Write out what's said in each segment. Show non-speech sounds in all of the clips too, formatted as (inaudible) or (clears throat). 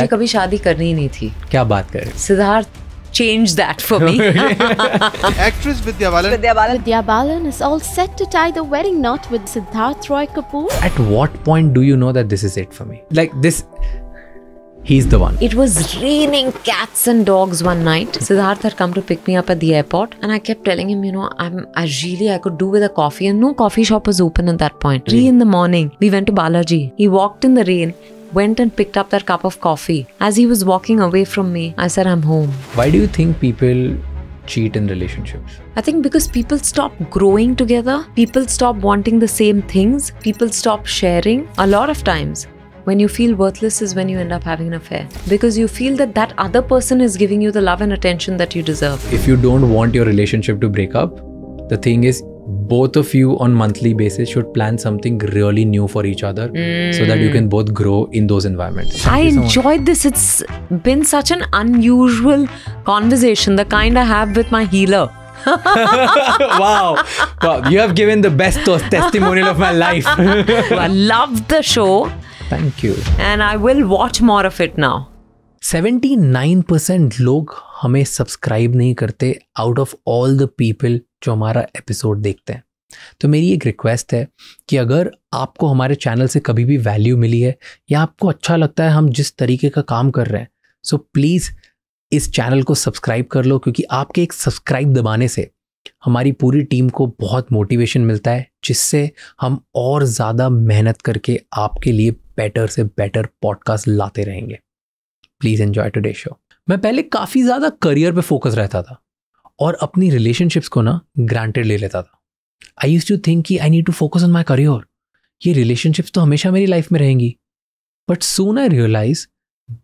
मुझे कभी शादी करनी नहीं थी क्या बात कर Siddharth change that for me. (laughs) Actress Vidya Balan. Vidya Balan. is all set to tie the wedding knot with Siddharth Roy Kapoor. At what point do you know that this is it for me? Like this. He's the one. It was raining cats and dogs one night. Siddharth had come to pick me up at the airport, and I kept telling him, you know, I'm I really I could do with a coffee, and no coffee shop was open at that Three in the morning, we went to Balaji. He walked in the rain went and picked up that cup of coffee. As he was walking away from me, I said, I'm home. Why do you think people cheat in relationships? I think because people stop growing together, people stop wanting the same things, people stop sharing. A lot of times, when you feel worthless is when you end up having an affair because you feel that that other person is giving you the love and attention that you deserve. If you don't want your relationship to break up, the thing is both of you on monthly basis should plan something really new for each other mm. so that you can hmm. both grow in those environments. Thank I enjoyed this. It's been such an unusual conversation, the kind I have with my healer. (laughs) wow. wow. You have given the best testimonial of my life. (laughs) I love the show. Thank you. And I will watch more of it now. 79% log hame subscribe nahi karte. Out of all the people. जो हमारा episode देखते हैं तो मेरी एक request है कि अगर आपको हमारे चैनल से कभी भी वैल्यू मिली है या आपको अच्छा लगता है हम जिस तरीके का काम कर रहे हैं सो प्लीज़ इस चैनल को सब्सक्राइब कर लो क्योंकि आपके एक सब्सक्राइब दबाने से हमारी पूरी टीम को बहुत मोटिवेशन मिलता है जिससे हम और ज़्यादा मेहनत करके आपके लिए बेटर से बेटर पॉडकास्ट लाते रहेंगे प्लीज़ एन्जॉय टुडे शो मैं पहले काफ़ी ज़्यादा करियर पे फोकस रहता था और अपनी रिलेशनशिप्स को ना ग्रांटेड ले लेता था आई यूज टू थिंक कि I need to focus on my career ये रिलेशनशिप्स तो हमेशा मेरी लाइफ में रहेंगी but soon I realise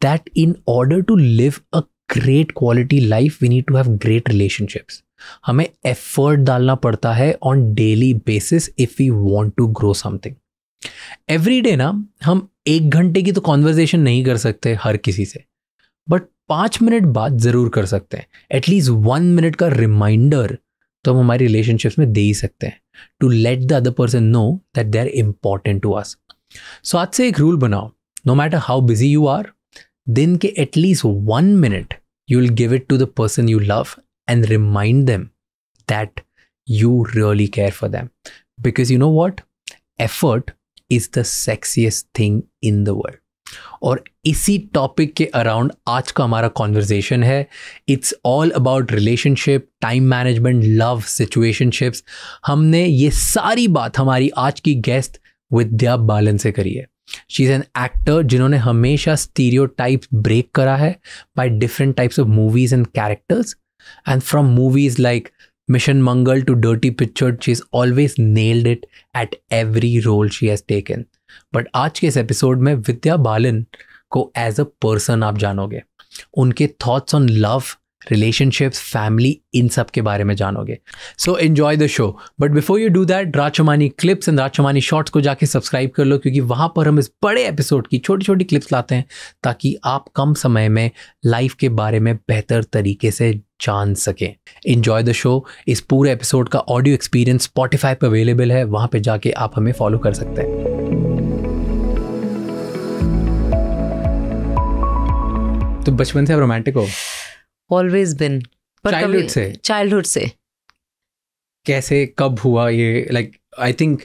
that in order to live a great quality life we need to have great relationships हमें effort डालना पड़ता है on daily basis if we want to grow something every day ना हम एक घंटे की तो कॉन्वर्जेशन नहीं कर सकते हर किसी से बट पाँच मिनट बात ज़रूर कर सकते हैं एटलीस्ट वन मिनट का रिमाइंडर तो हम हमारी रिलेशनशिप्स में दे ही सकते हैं to let the other person know that they are important to us so आज से एक रूल बनाओ no matter how busy you are दिन के at least one minute you will give it to the person you love and remind them that you really care for them because you know what effort is the sexiest thing in the world और इसी topic के around आज का हमारा conversation है it's all about relationship time management love situationships हमने ये सारी बात हमारी आज की गेस्ट विद्या बालन से करी है शी इज़ एन एक्टर जिन्होंने हमेशा स्टीरियो ब्रेक करा है by different types of movies and characters and from movies like Mangal to dirty picture she is always nailed it at every role she has taken but आज के इस episode में विद्या बालन को as a person आप जानोगे उनके thoughts on love relationships family इन सब के बारे में जानोगे so enjoy the show but before you do that Rajmani clips and Rajmani shorts को जाके सब्सक्राइब कर लो क्योंकि वहाँ पर हम इस बड़े एपिसोड की छोटी छोटी क्लिप्स लाते हैं ताकि आप कम समय में लाइफ के बारे में बेहतर तरीके से जान सकें इन्जॉय द शो इस पूरे एपिसोड का ऑडियो एक्सपीरियंस स्पॉटिफाई पर अवेलेबल है वहाँ पर जाके आप हमें फॉलो कर सकते हैं तो बचपन से आप रोमांटिक हो ऑलवेज बिन चाइल्डहुड से चाइल्डहुड से कैसे कब हुआ ये like I think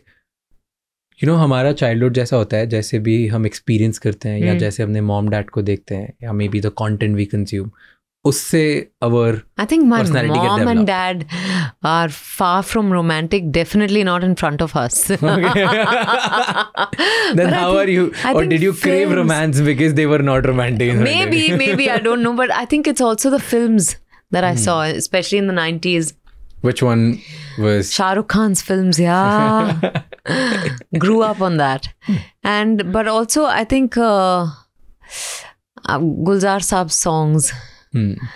you know हमारा चाइल्डहुड जैसा होता है जैसे भी हम एक्सपीरियंस करते हैं mm. या हम्म। जैसे अपने मॉम डैड को देखते हैं या maybe the content we consume I think my mom and dad are far from romantic. Definitely not in front of us. (laughs) (laughs) then how are you? or did you crave romance because they were not romantic? Maybe, (laughs) maybe I don't know. But I think it's also the films that I hmm. saw, especially in the nineties. Which one was Shah Rukh Khan's films? Yeah, grew up on that, and but also I think uh, uh, Gulzar Saab's songs. Hmm.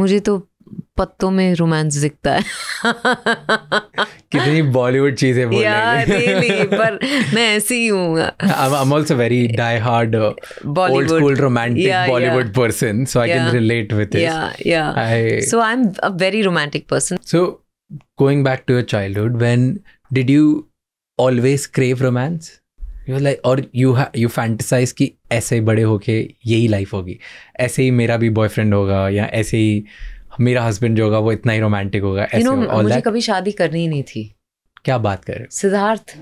मुझे तो पत्तों में romance दिखता है कितनी बॉलीवुड चीजें बोल यार really, पर मैं ऐसी ही हूँ I am also very die hard old school romantic Bollywood person so I can relate with this yeah yeah so I am a very romantic person so going back to your childhood when did you always crave romance like और you you fantasise कि ऐसे बड़े होके यही life होगी ऐसे ही मेरा भी बॉयफ्रेंड होगा या ऐसे ही मेरा हस्बैंड जो होगा वो इतना ही रोमांटिक होगा ऐसे you know, मुझे कभी शादी करनी ही नहीं थी क्या बात कर Siddharth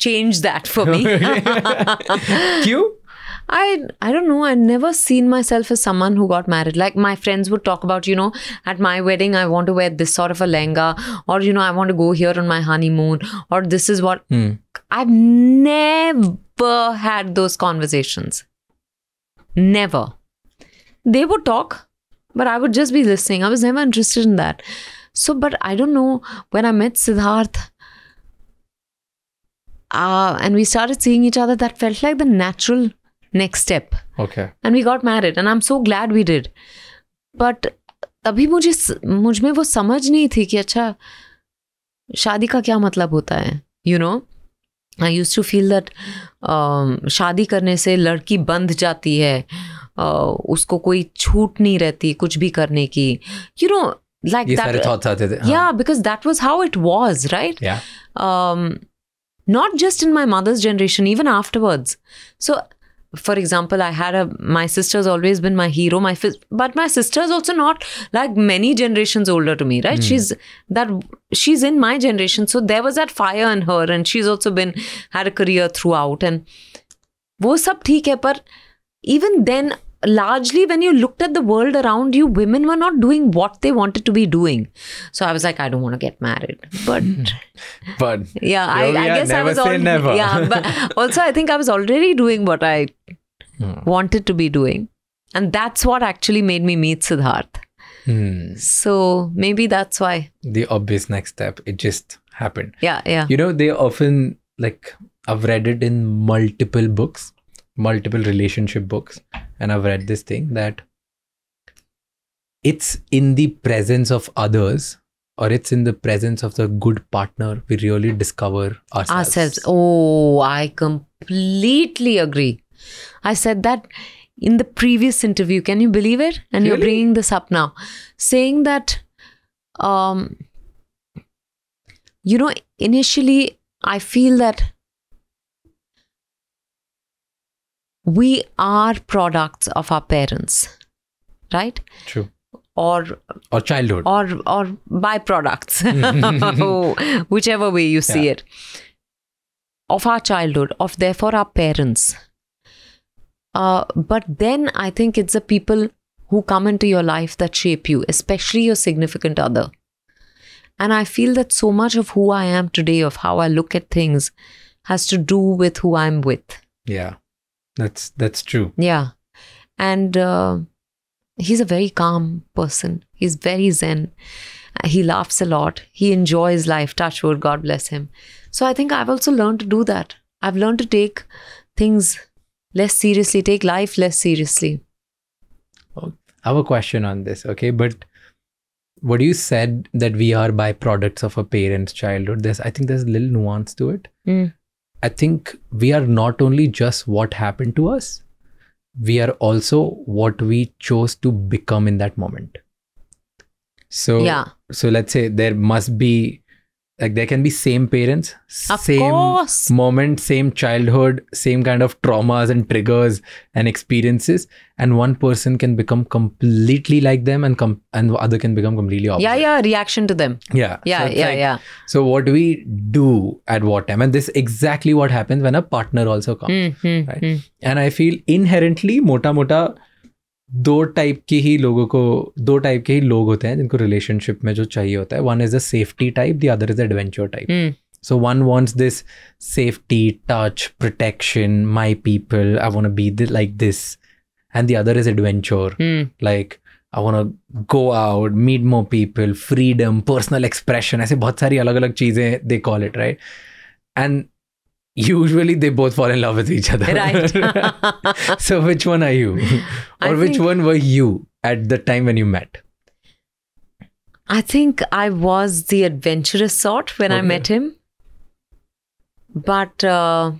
change that for me क्यों I I don't know. i never seen myself as someone who got married. Like my friends would talk about, you know, at my wedding I want to wear this sort of a lenga, or you know, I want to go here on my honeymoon, or this is what. Mm. I've never had those conversations. Never. They would talk, but I would just be listening. I was never interested in that. So, but I don't know. When I met Siddharth, uh, and we started seeing each other, that felt like the natural next step and we got married and I am so glad we did but तभी मुझे मुझ में वो समझ नहीं थी कि अच्छा शादी का क्या मतलब होता है you know I use to feel that शादी करने से लड़की बंध जाती है uh, उसको कोई छूट नहीं रहती कुछ भी करने की यू नो लाइक दैट या because that was how it was right not just in my mother's generation even afterwards so for example i had a my sister's always been my hero my but my sister's also not like many generations older to me right mm. she's that she's in my generation so there was that fire in her and she's also been had a career throughout and wo sab theek hai par even then largely when you looked at the world around you, women were not doing what they wanted to be doing. So I was like, I don't want to get married. But (laughs) but yeah, I, I guess I was already never. yeah. But (laughs) also, I think I was already doing what I hmm. wanted to be doing, and that's what actually made me meet Siddharth. Hmm. So maybe that's why the obvious next step it just happened. Yeah, yeah. You know, they often like I've read it in multiple books multiple relationship books and I've read this thing that it's in the presence of others or it's in the presence of the good partner we really discover ourselves. ourselves. Oh, I completely agree. I said that in the previous interview. Can you believe it? And really? you're bringing this up now, saying that, um, you know, initially I feel that we are products of our parents, right? True. Or or childhood. Or or byproducts, (laughs) (laughs) whichever way you see yeah. it, of our childhood, of therefore our parents. Uh, but then I think it's the people who come into your life that shape you, especially your significant other. And I feel that so much of who I am today, of how I look at things, has to do with who I'm with. Yeah. That's that's true. Yeah, and uh, he's a very calm person. He's very zen. Uh, he laughs a lot. He enjoys life. Touch wood. God bless him. So I think I've also learned to do that. I've learned to take things less seriously, take life less seriously. Oh, I have a question on this, okay? But what you said that we are byproducts of a parent's childhood, there's I think there's a little nuance to it. Mm. I think we are not only just what happened to us, we are also what we chose to become in that moment. So yeah. so let's say there must be like there can be same parents of same course. moment same childhood same kind of traumas and triggers and experiences and one person can become completely like them and com- and the other can become completely opposite yeah yeah reaction to them yeah yeah so yeah like, yeah so what do we do at what time and this exactly what happens when a partner also comes mm-hmm, right mm and i feel inherently mota mota दो type के ही लोगों को दो type के ही लोग होते हैं जिनको रिलेशनशिप में जो चाहिए होता है one is a safety type the other is adventure type so one wants this safety touch protection my people I want be like this and the other is adventure like I want go out meet more people freedom personal expression ऐसे बहुत सारी अलग अलग चीज़ें they call it right and usually they both fall in love with each other. Right. (laughs) so which one are you? (laughs) Or I which think, one were you at the time when you met? I think I was the adventurous sort when okay. I met him. But uh,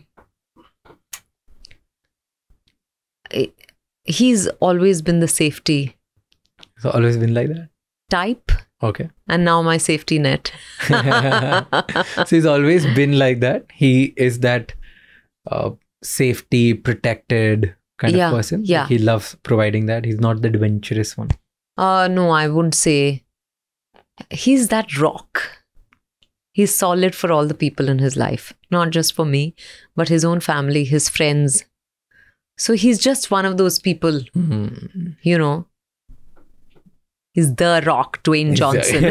he's always been the safety. So, always been like that? Type. Okay. And now my safety net. (laughs) so he's always been like that. He is that uh, safety protected kind yeah, of person. Yeah. He loves providing that. He's not the adventurous one. Uh, no, I wouldn't say. He's that rock. He's solid for all the people in his life, not just for me, but his own family, his friends. So he's just one of those people, mm-hmm. you know, is the Rock, Dwayne Johnson.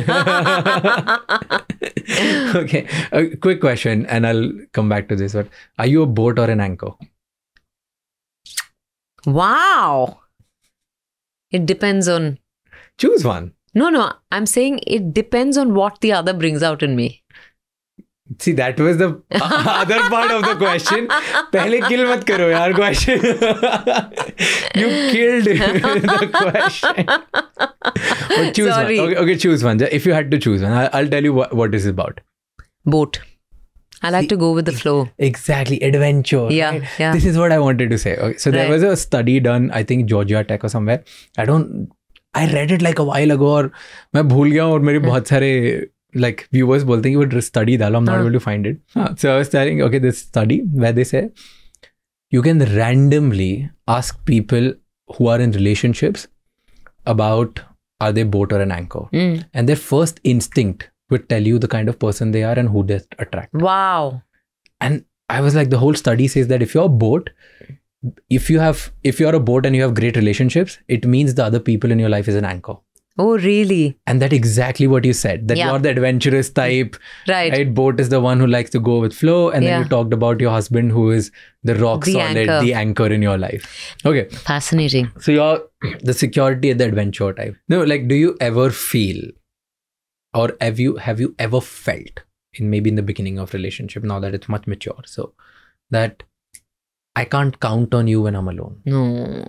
(laughs) okay, a quick question, and I'll come back to this. But are you a boat or an anchor? Wow, it depends on. Choose one. No, no, I'm saying it depends on what the other brings out in me. See that was the other part of the question पहले kill मत करो यार question you killed the question But choose Sorry. one. Okay, okay, choose one. If you had to choose one, I'll tell you what, what I like See, to go with the flow. Exactly, adventure. Yeah, right? yeah. This is what I wanted to say. Okay, so there right. was a study done, I think Georgia Tech or somewhere. I don't. I read it like a while ago और मैं भूल गया और मेरे बहुत सारे like viewers bolte hain "You would study that. i'm not uh able to find it uh so i was telling okay this study where they say you can randomly ask people who are in relationships about are they boat or an anchor mm. and their first instinct would tell you the kind of person they are and who they attract wow and i was like the whole study says that if you're a boat if you have if you're a boat and you have great relationships it means the other people in your life is an anchor Oh, really? And that's exactly what you said that yeah. you're the adventurous type. Right. Right. Boat is the one who likes to go with flow. And yeah. then you talked about your husband who is the rock the solid, anchor. the anchor in your life. Okay. Fascinating. So you're the security and the adventure type. No, like, do you ever feel or have you have you ever felt in maybe in the beginning of relationship now that it's much mature so that i can't count on you when i'm alone no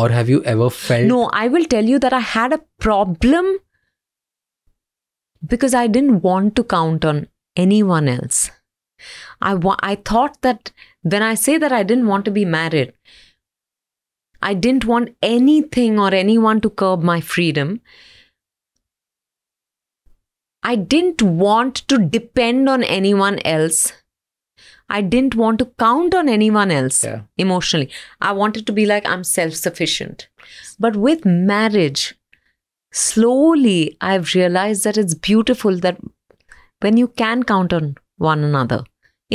or have you ever felt no i will tell you that i had a problem because i didn't want to count on anyone else i wa- i thought that when i say that i didn't want to be married i didn't want anything or anyone to curb my freedom i didn't want to depend on anyone else I didn't want to count on anyone else yeah. emotionally. I wanted to be like, I'm self sufficient. But with marriage, slowly I've realized that it's beautiful that when you can count on one another,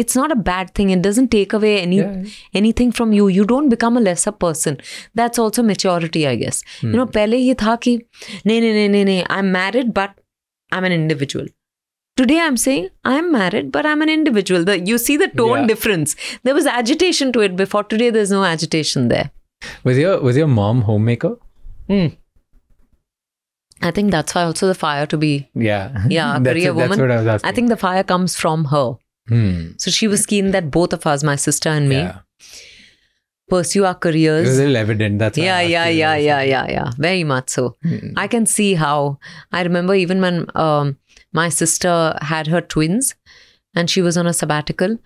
it's not a bad thing. It doesn't take away any yeah. anything from you. You don't become a lesser person. That's also maturity, I guess. Hmm. You know, पहले ये था कि नहीं नहीं नहीं नहीं I'm married but I'm an individual. Today I'm saying I'm married, but I'm an individual. The, you see the tone yeah. difference. There was agitation to it before. Today there's no agitation there. Was your was your mom homemaker? Hmm. I think that's why also the fire to be yeah yeah (laughs) career it, woman. I, I think the fire comes from her. Hmm. So she was keen that both of us, my sister and me, yeah pursue our careers. It was a little evident. That's yeah, yeah, yeah, yeah, yeah, yeah. Very much so. Mm. I can see how. I remember even when um, my sister had her twins, and she was on a sabbatical.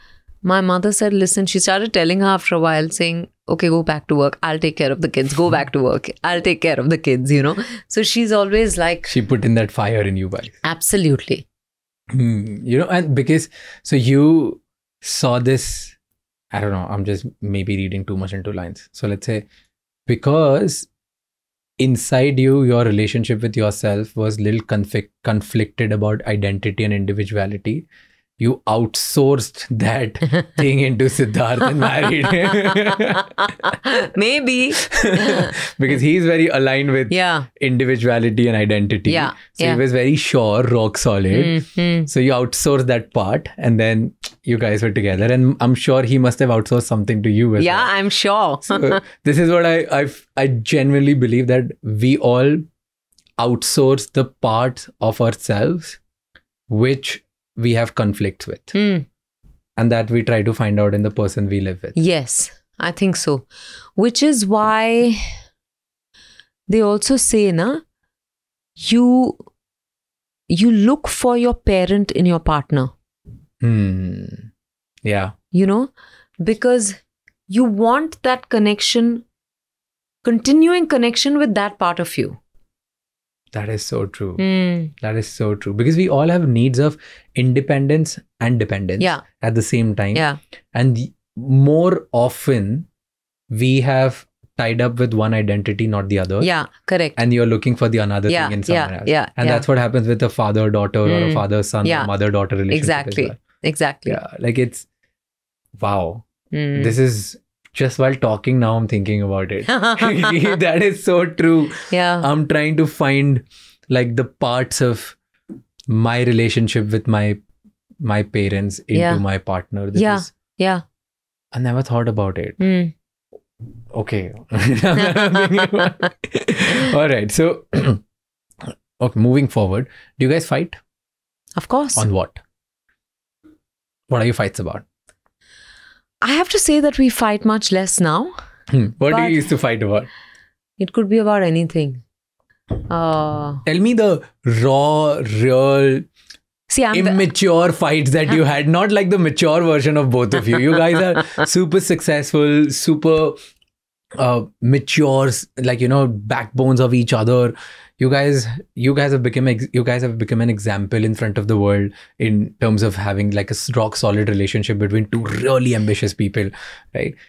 My mother said, "Listen," she started telling her after a while, saying, "Okay, go back to work. I'll take care of the kids. Go back to work. I'll take care of the kids." You know. So she's always like she put in that fire in you guys. Absolutely. Mm. You know, and because so you saw this I don't know, I'm just maybe reading too much into lines. So let's say because inside you, your relationship with yourself was little conflicted about identity and individuality you outsourced that (laughs) thing into Siddharth and married him. (laughs) Maybe. (laughs) because he's very aligned with yeah. individuality and identity. Yeah. So yeah. he was very sure, rock solid. Mm-hmm. So you outsourced that part and then you guys were together. And I'm sure he must have outsourced something to you as yeah, well. Yeah, I'm sure. so this is what I, I, I genuinely believe that we all outsource the parts of ourselves which we have conflicts with. Mm. And that we try to find out in the person we live with. Yes, I think so. Which is why they also say, na, you you look for your parent in your partner. Hmm. Yeah. You know, because you want that connection, continuing connection with that part of you. That is so true. Mm. That is so true. Because we all have needs of independence and dependence yeah. at the same time. Yeah. And more often, we have tied up with one identity, not the other. Yeah, correct. And you're looking for the another yeah, thing in someone yeah, else. Yeah, and yeah. that's what happens with a father daughter mm. or a hmm. father son yeah. or mother daughter relationship. Exactly. Well. Exactly. Yeah, like it's wow. Mm. This is just while talking now i'm thinking about it (laughs) (laughs) that is so true yeah i'm trying to find like the parts of my relationship with my my parents into yeah. my partner this yeah is, yeah i never thought about it mm. okay (laughs) all right so (clears throat) okay moving forward do you guys fight of course on what what are your fights about I have to say that we fight much less now. Hmm. What do you used to fight about? It could be about anything. Uh, Tell me the raw, real, See, I'm immature the, fights that you had, not like the mature version of both of you. You guys are (laughs) super successful, super uh, mature, like, you know, backbones of each other you guys you guys have become you guys have become an example in front of the world in terms of having like a rock solid relationship between two really ambitious people right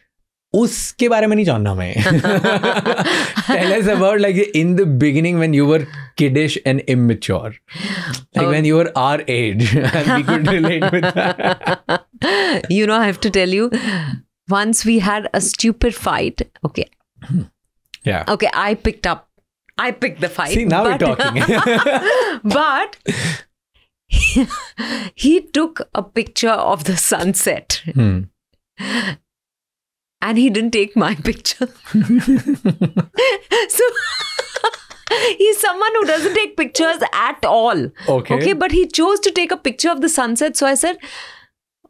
उसके बारे में नहीं जानना मैं tell us about like in the beginning when you were kiddish and immature like when you were our age (laughs) we could relate with that (laughs) you know i have to tell you once we had a stupid fight okay hmm. yeah okay i picked up I picked the fight. See, now but, we're talking. (laughs) but he, (laughs) he took a picture of the sunset. Hmm. And he didn't take my (laughs) picture. so he's someone who doesn't take pictures at all. Okay. Okay, but he chose to take a picture of the sunset. So I said,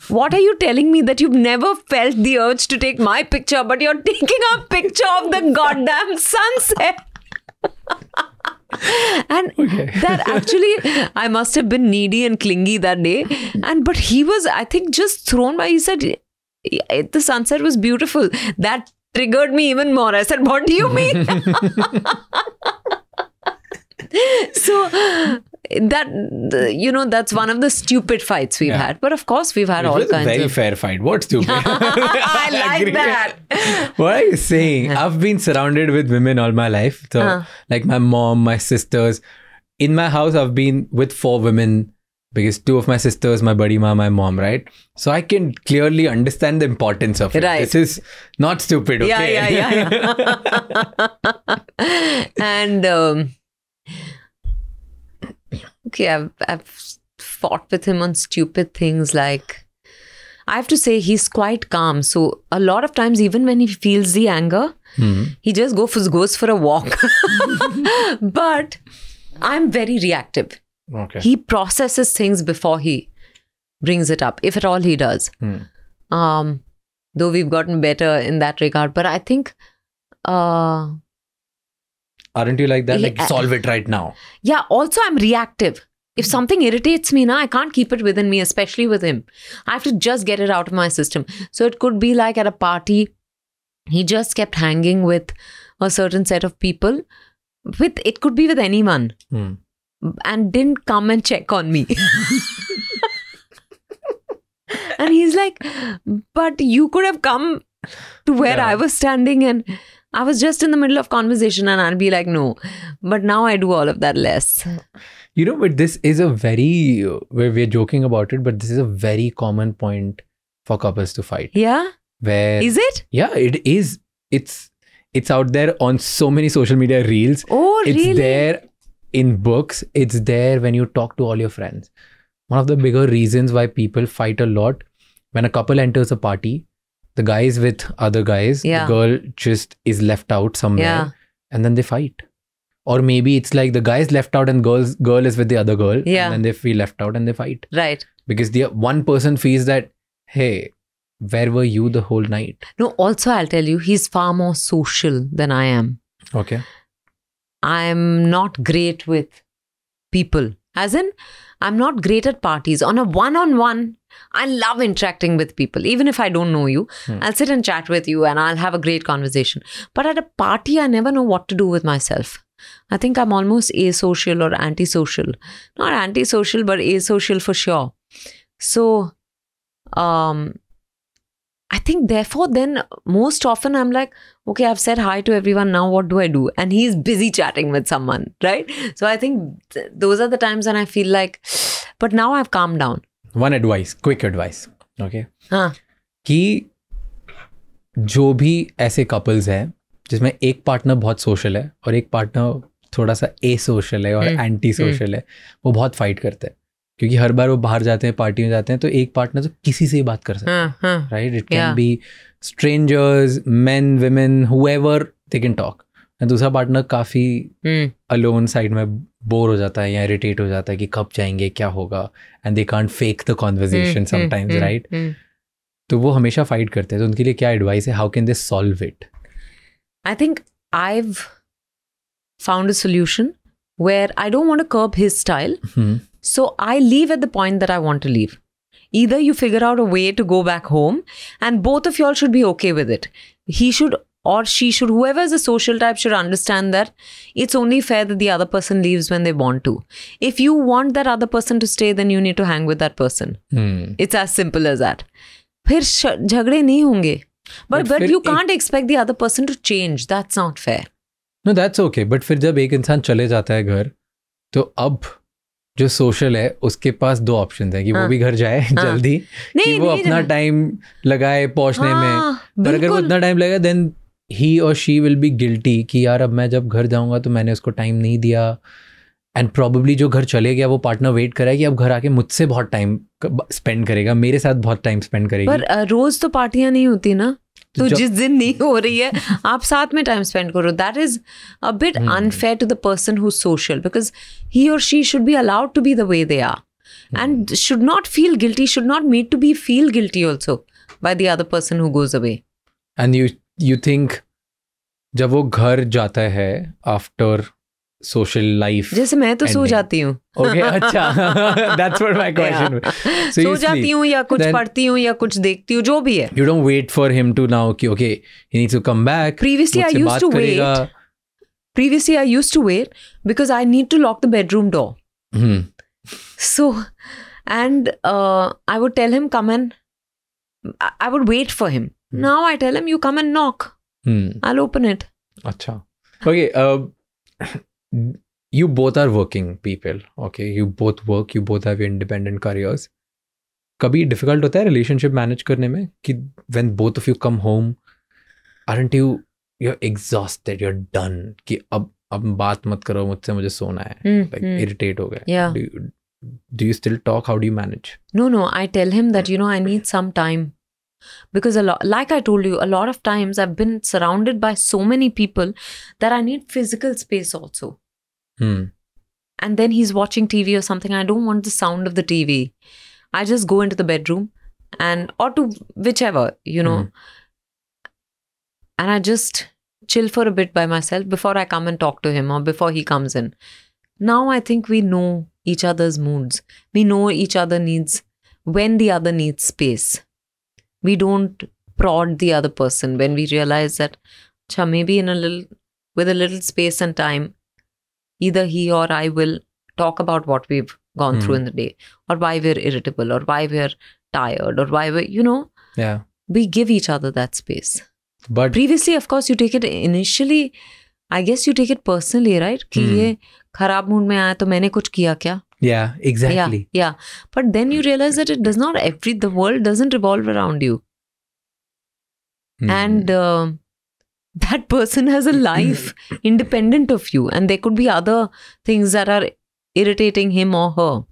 what are you telling me that you've never felt the urge to take my picture, but you're taking a picture of the goddamn sunset? (laughs) and okay. that actually i must have been needy and clingy that day and but he was i think just thrown by he said the sunset was beautiful that triggered me even more i said what do you mean (laughs) so that you know that's one of the stupid fights we've yeah. had but of course we've had it all was kinds a very of... fair fight what stupid (laughs) i (laughs) like that (laughs) what are you saying i've been surrounded with women all my life so uh-huh. like my mom my sisters in my house i've been with four women because two of my sisters my buddy ma my mom right so i can clearly understand the importance of it right. this is not stupid okay yeah yeah yeah, yeah. and um, okay, I've, I've fought with him on stupid things like I have to say he's quite calm. So a lot of times, even when he feels the anger, mm-hmm. he just go for, goes for a walk. (laughs) (laughs) but I'm very reactive. Okay. He processes things before he brings it up, if at all he does. Mm. Um, though we've gotten better in that regard, but I think uh, aren't you like that like uh, solve it right now yeah also i'm reactive if something irritates me now i can't keep it within me especially with him i have to just get it out of my system so it could be like at a party he just kept hanging with a certain set of people with it could be with anyone hmm. and didn't come and check on me (laughs) and he's like but you could have come to where yeah. i was standing and I was just in the middle of conversation and I'd be like, no. But now I do all of that less. You know, but this is a very, where we're joking about it, but this is a very common point for couples to fight. Yeah. Where is it? Yeah, it is. It's it's out there on so many social media reels. Oh, it's really? there in books. It's there when you talk to all your friends. One of the bigger reasons why people fight a lot when a couple enters a party the guy's with other guys. Yeah. The girl just is left out somewhere. Yeah. And then they fight. Or maybe it's like the guy's left out and girl's girl is with the other girl. Yeah. And then they feel left out and they fight. Right. Because the one person feels that, hey, where were you the whole night? No, also I'll tell you, he's far more social than I am. Okay. I'm not great with people. As in, I'm not great at parties. On a one on one, I love interacting with people. Even if I don't know you, hmm. I'll sit and chat with you and I'll have a great conversation. But at a party, I never know what to do with myself. I think I'm almost asocial or antisocial. Not antisocial, but asocial for sure. So, um, I think therefore then most often I'm like, okay, I've said hi to everyone. Now what do I do? And he's busy chatting with someone, right? So I think th- those are the times when I feel like, but now I've calmed down. One advice quick advice okay कि जो भी ऐसे couples हैं जिसमें एक partner बहुत social है और एक पार्टनर थोड़ा सा ए सोशल है और एंटी हम्म, सोशल हम्म। है वो बहुत फाइट करते हैं क्योंकि हर बार वो बाहर जाते हैं पार्टी में जाते हैं तो एक पार्टनर तो किसी से ही बात कर सकते हैं right it can be strangers man women हुए दे कैन टॉक दूसरा पार्टनर काफ़ी अलोन साइड में बोर हो जाता है या इरिटेट हो जाता है कि कब जाएंगे क्या होगा and they can't fake the conversation sometimes right तो वो हमेशा फाइट करते हैं तो उनके लिए क्या एडवाइस है how can they solve it I think I found a solution where I don't want curb his style so I leave at the point that I want to leave either you figure out a way to go back home and both of you'll should be okay with it he should or she should whoever is a social type should understand that it's only fair that the other person leaves when they want to if you want that other person to stay then you need to hang with that person hmm. it's as simple as that फिर झगड़े नहीं होंगे but but you can't expect the other person to change. That's not fair. No, that's okay. But फिर जब एक इंसान चले जाता है घर तो अब जो सोशल है उसके पास दो ऑप्शन है कि हाँ, वो भी घर जाए हाँ, जल्दी नहीं, कि वो नहीं, अपना टाइम लगाए पहुंचने हाँ, में पर अगर वो उतना टाइम लगा देन ही और शी विल बी गिल्टी कि यार अब मैं जब घर जाऊंगा तो मैंने उसको टाइम नहीं दिया एंड प्रॉब्ली जो घर चले गया वो पार्टनर वेट करा कि अब घर आके मुझसे बहुत टाइम स्पेंड करेगा मेरे साथ बहुत टाइम स्पेंड करेगा पर रोज तो पार्टियां नहीं होती ना तो, जिस दिन नहीं हो रही है (laughs) आप साथ में टाइम स्पेंड करो that is a bit unfair to the person who social because he और she should be allowed to be the way they are and should not feel guilty should not made to be feel guilty also by the other person who goes away and you you think जब वो घर जाता है after social life जैसे मैं तो सो जाती हूँ ओके अच्छा that's what my question so जाती हूँ या कुछ then, पढ़ती हूँ या कुछ देखती हूँ जो भी है you don't wait for him to now कि okay he needs to come back previously I used to wait previously I used to wait because I need to lock the bedroom door so and I would tell him come and I would wait for him now I tell him you come and knock I will open it अच्छा okay you both are working people okay you both work you both have independent careers कभी difficult होता है relationship manage करने में कि when both of you come home aren't you you are exhausted you are done कि अब अब बात मत करो मुझसे मुझे सोना है लाइक hmm, इरिटेट hmm. हो गया do you still talk how do you manage no no I tell him that you know I need some time because a lot like i told you a lot of times i've been surrounded by so many people that i need physical space also hmm. and then he's watching tv or something i don't want the sound of the tv i just go into the bedroom and or to whichever you know hmm. and i just chill for a bit by myself before i come and talk to him or before he comes in now i think we know each other's moods we know each other needs when the other needs space we don't prod the other person when we realize that Achha, maybe in a little with a little space and time either he or i will talk about what we've gone mm. through in the day or why we're irritable or why we're tired or why we're you know yeah we give each other that space but previously of course you take it initially i guess you take it personally right Ki ye, खराब mood में आया तो मैंने कुछ किया क्या Yeah, exactly. Yeah, yeah. But then you realize that it does not every the world doesn't revolve around you, mm. and uh, (laughs) that person has a life (coughs) independent of you, and there could be other things that are irritating him or her.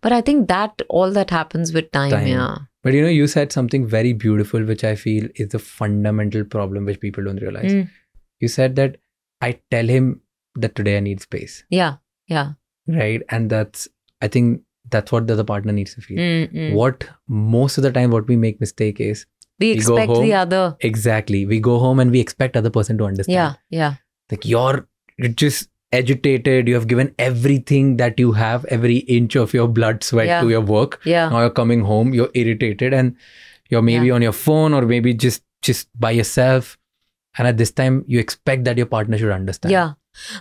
But I think that all that happens with time. time. Yeah. But you know, you said something very beautiful, which I feel is the fundamental problem which people don't realize. Mm. You said that I tell him that today I need space. Yeah. Yeah right and that's i think that's what the other partner needs to feel Mm-mm. what most of the time what we make mistake is we expect we home, the other exactly we go home and we expect other person to understand yeah yeah like you're you're just agitated you have given everything that you have every inch of your blood sweat yeah. to your work yeah now you're coming home you're irritated and you're maybe yeah. on your phone or maybe just just by yourself and at this time you expect that your partner should understand yeah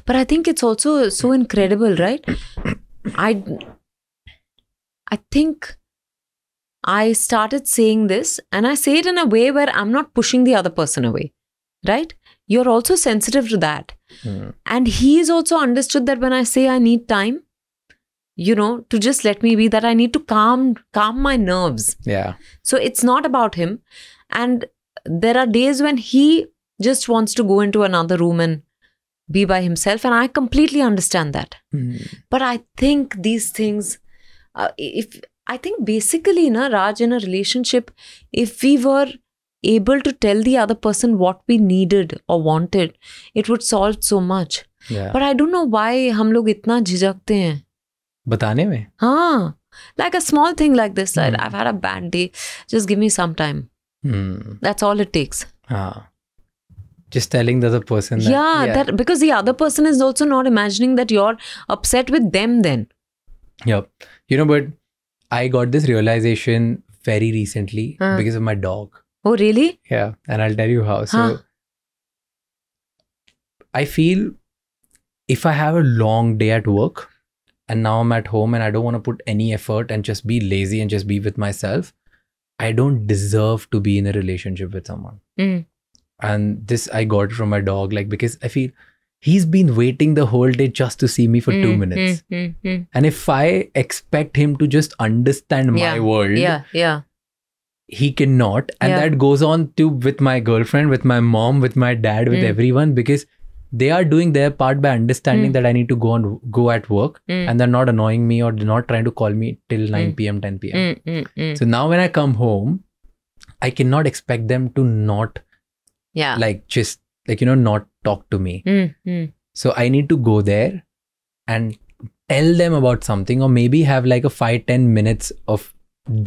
but i think it's also so incredible right i i think i started saying this and i say it in a way where i'm not pushing the other person away right you're also sensitive to that mm. and he's also understood that when i say i need time you know to just let me be that i need to calm calm my nerves yeah so it's not about him and there are days when he just wants to go into another room and be by himself. And I completely understand that. Mm. But I think these things, uh, if I think basically, na, Raj, in a relationship, if we were able to tell the other person what we needed or wanted, it would solve so much. Yeah. But I don't know why हम log itna झिझकते hain. Batane में हाँ like a small thing like this mm. I've had a bad day just give me some time mm. that's all it takes Huh just telling the other person that, yeah, yeah, that because the other person is also not imagining that you're upset with them then yep you know but i got this realization very recently uh. because of my dog oh really yeah and i'll tell you how so huh. i feel if i have a long day at work and now i'm at home and i don't want to put any effort and just be lazy and just be with myself i don't deserve to be in a relationship with someone mm and this I got from my dog, like because I feel he's been waiting the whole day just to see me for mm, two hmm, hmm, minutes. Mm, mm, and if I expect him to just understand yeah, my world, yeah, yeah, he cannot. And yeah. that goes on to with my girlfriend, with my mom, with my dad, with hmm. everyone because they are doing their part by understanding that I need to go and go at work and they're not annoying me or they're not trying to call me till 9 p.m., 10 p.m. So now when I come home, I cannot expect them to not yeah like just like you know not talk to me mm so i need to go there and tell them about something or maybe have like a 5 10 minutes of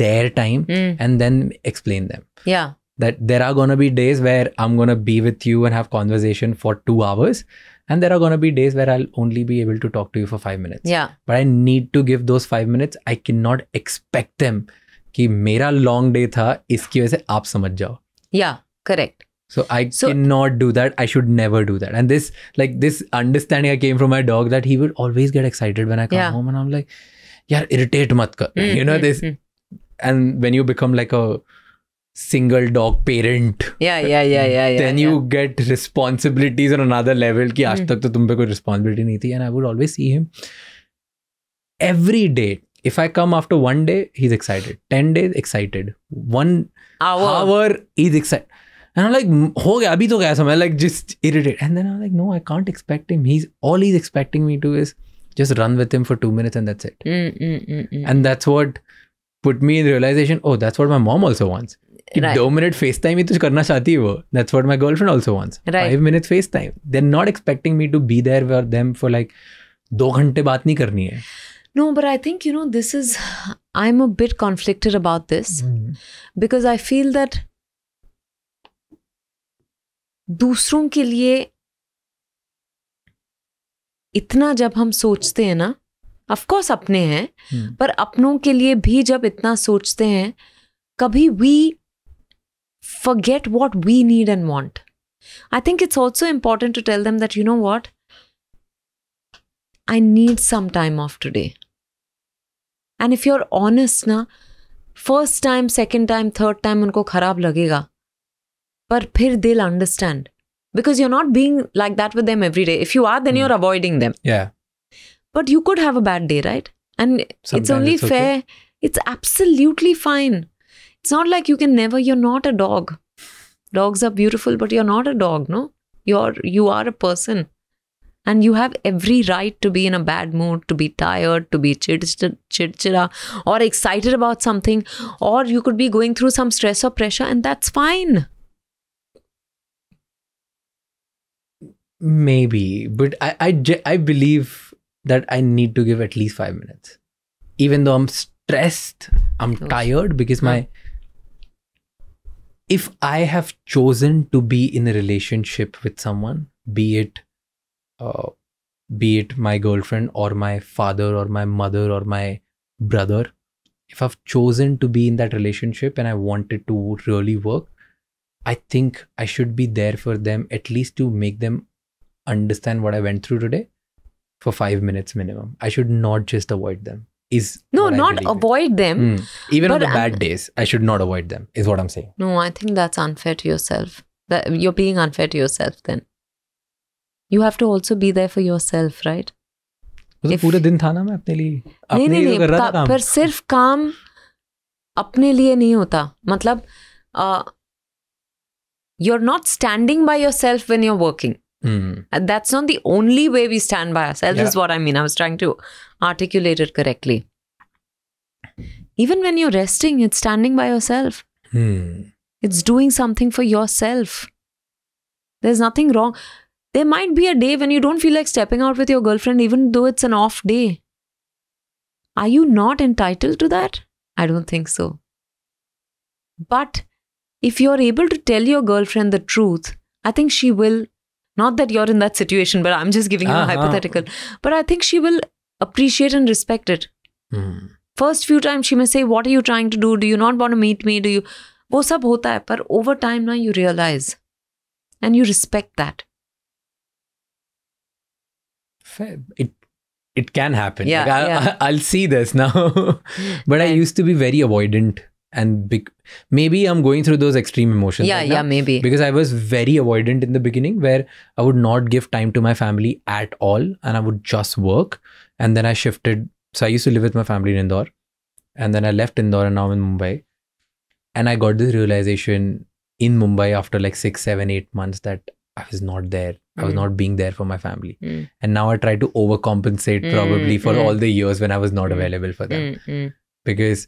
their time mm. and then explain them yeah that there are going to be days where i'm going to be with you and have conversation for 2 hours and there are going to be days where i'll only be able to talk to you for 5 minutes yeah but i need to give those 5 minutes i cannot expect them कि मेरा long day था इसकी वजह से आप समझ जाओ या correct so I so, cannot do that. I should never do that. And this, like this understanding I came from my dog that he would always get excited when I come yeah. home and I'm like, yeah, irritate mat kar. mm You know, hmm, this hmm. and when you become like a single dog parent yeah yeah yeah yeah, yeah then yeah. you get responsibilities on another level ki aaj mm. tak to tum koi responsibility nahi thi and i would always see him every day if i come after one day he's excited 10 days excited one hour, hour he's excited and I'm like, ho abhi to gaya samay. Like, just irritated. And then I'm like, no, I can't expect him. He's all he's expecting me to is just run with him for two minutes and that's it. Mm, mm, mm, and that's what put me in realization. Oh, that's what my mom also wants. Right. Two minute FaceTime hi tush karna chahti wo. That's what my girlfriend also wants. Right. Five minutes FaceTime. They're not expecting me to be there for them for like two ghante No, but I think, you know, this is, I'm a bit conflicted about this hmm. because I feel that दूसरों के लिए इतना जब हम सोचते हैं ना of course अपने हैं हम्म। पर अपनों के लिए भी जब इतना सोचते हैं कभी we forget what we need and want I think it's also important to tell them that you know what I need some time off today and if you are honest ना first time second time third time उनको खराब लगेगा But फिर they'll understand because you're not being like that with them every day. If you are, then mm. you're avoiding them. Yeah. But you could have a bad day, right? And Sometimes it's only it's fair. Okay. It's absolutely fine. It's not like you can never, you're not a dog. Dogs are beautiful, but you're not a dog, no? You're you are a person. And you have every right to be in a bad mood, to be tired, to be chit-chira chit- or excited about something, or you could be going through some stress or pressure, and that's fine. Maybe, but I, I, I believe that I need to give at least five minutes. Even though I'm stressed, I'm tired because my. If I have chosen to be in a relationship with someone, be it, uh, be it my girlfriend or my father or my mother or my brother, if I've chosen to be in that relationship and I wanted to really work, I think I should be there for them at least to make them understand what I went through today for five minutes minimum. I should not just avoid them. Is no, not avoid them. Mm. Even on the bad I'm, days, I should not avoid them. Is what I'm saying. No, I think that's unfair to yourself. That you're being unfair to yourself. Then you have to also be there for yourself, right? तो पूरे दिन था ना मैं अपने लिए अपने नहीं, नहीं, पर सिर्फ काम अपने लिए नहीं होता मतलब you are not standing by yourself when you're working Mm. That's not the only way we stand by ourselves, yeah. is what I mean. I was trying to articulate it correctly. Even when you're resting, it's standing by yourself. Mm. It's doing something for yourself. There's nothing wrong. There might be a day when you don't feel like stepping out with your girlfriend, even though it's an off day. Are you not entitled to that? I don't think so. But if you're able to tell your girlfriend the truth, I think she will not that you're in that situation, but I'm just giving you uh-huh. a ah, ah. hypothetical. But I think she will appreciate and respect it. Hmm. First few times she may say, What are you trying to do? Do you not want to meet me? Do you वो सब होता है पर over time you you realise It it can happen. Yeah, like I, will (laughs) see this now, (laughs) but I used to be very avoidant and be- maybe i'm going through those extreme emotions yeah right yeah now. maybe because i was very avoidant in the beginning where i would not give time to my family at all and i would just work and then i shifted so i used to live with my family in indore and then i left indore and now i'm in mumbai and i got this realization in mumbai after like six seven eight months that i was not there I was hmm. not being there for my family. Mm. And now I try to overcompensate hmm, probably mm, for hmm. all the years when I was not available for them. Because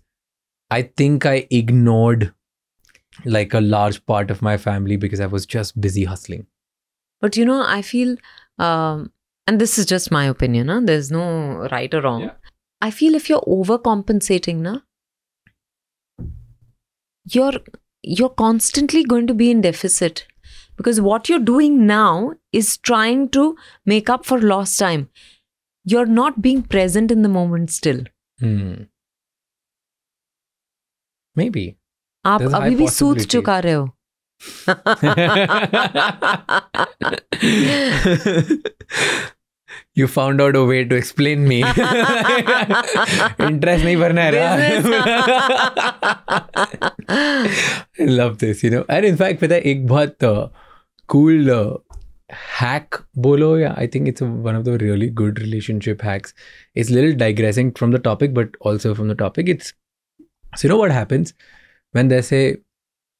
I think I ignored like a large part of my family because I was just busy hustling. But you know, I feel, um, and this is just my opinion, huh? there's no right or wrong. Yeah. I feel if you're overcompensating, na, you're you're constantly going to be in deficit because what you're doing now is trying to make up for lost time. You're not being present in the moment still. Hmm. Maybe आप अभी भी सूच चुका रहे हो you found out a way to explain me interest नहीं भरना है love this you know and इन पता है एक बहुत कूल uh, हैक uh, बोलो या I think it's one of the really good relationship hacks it's little digressing from the topic but also from the topic it's So you know what happens when they say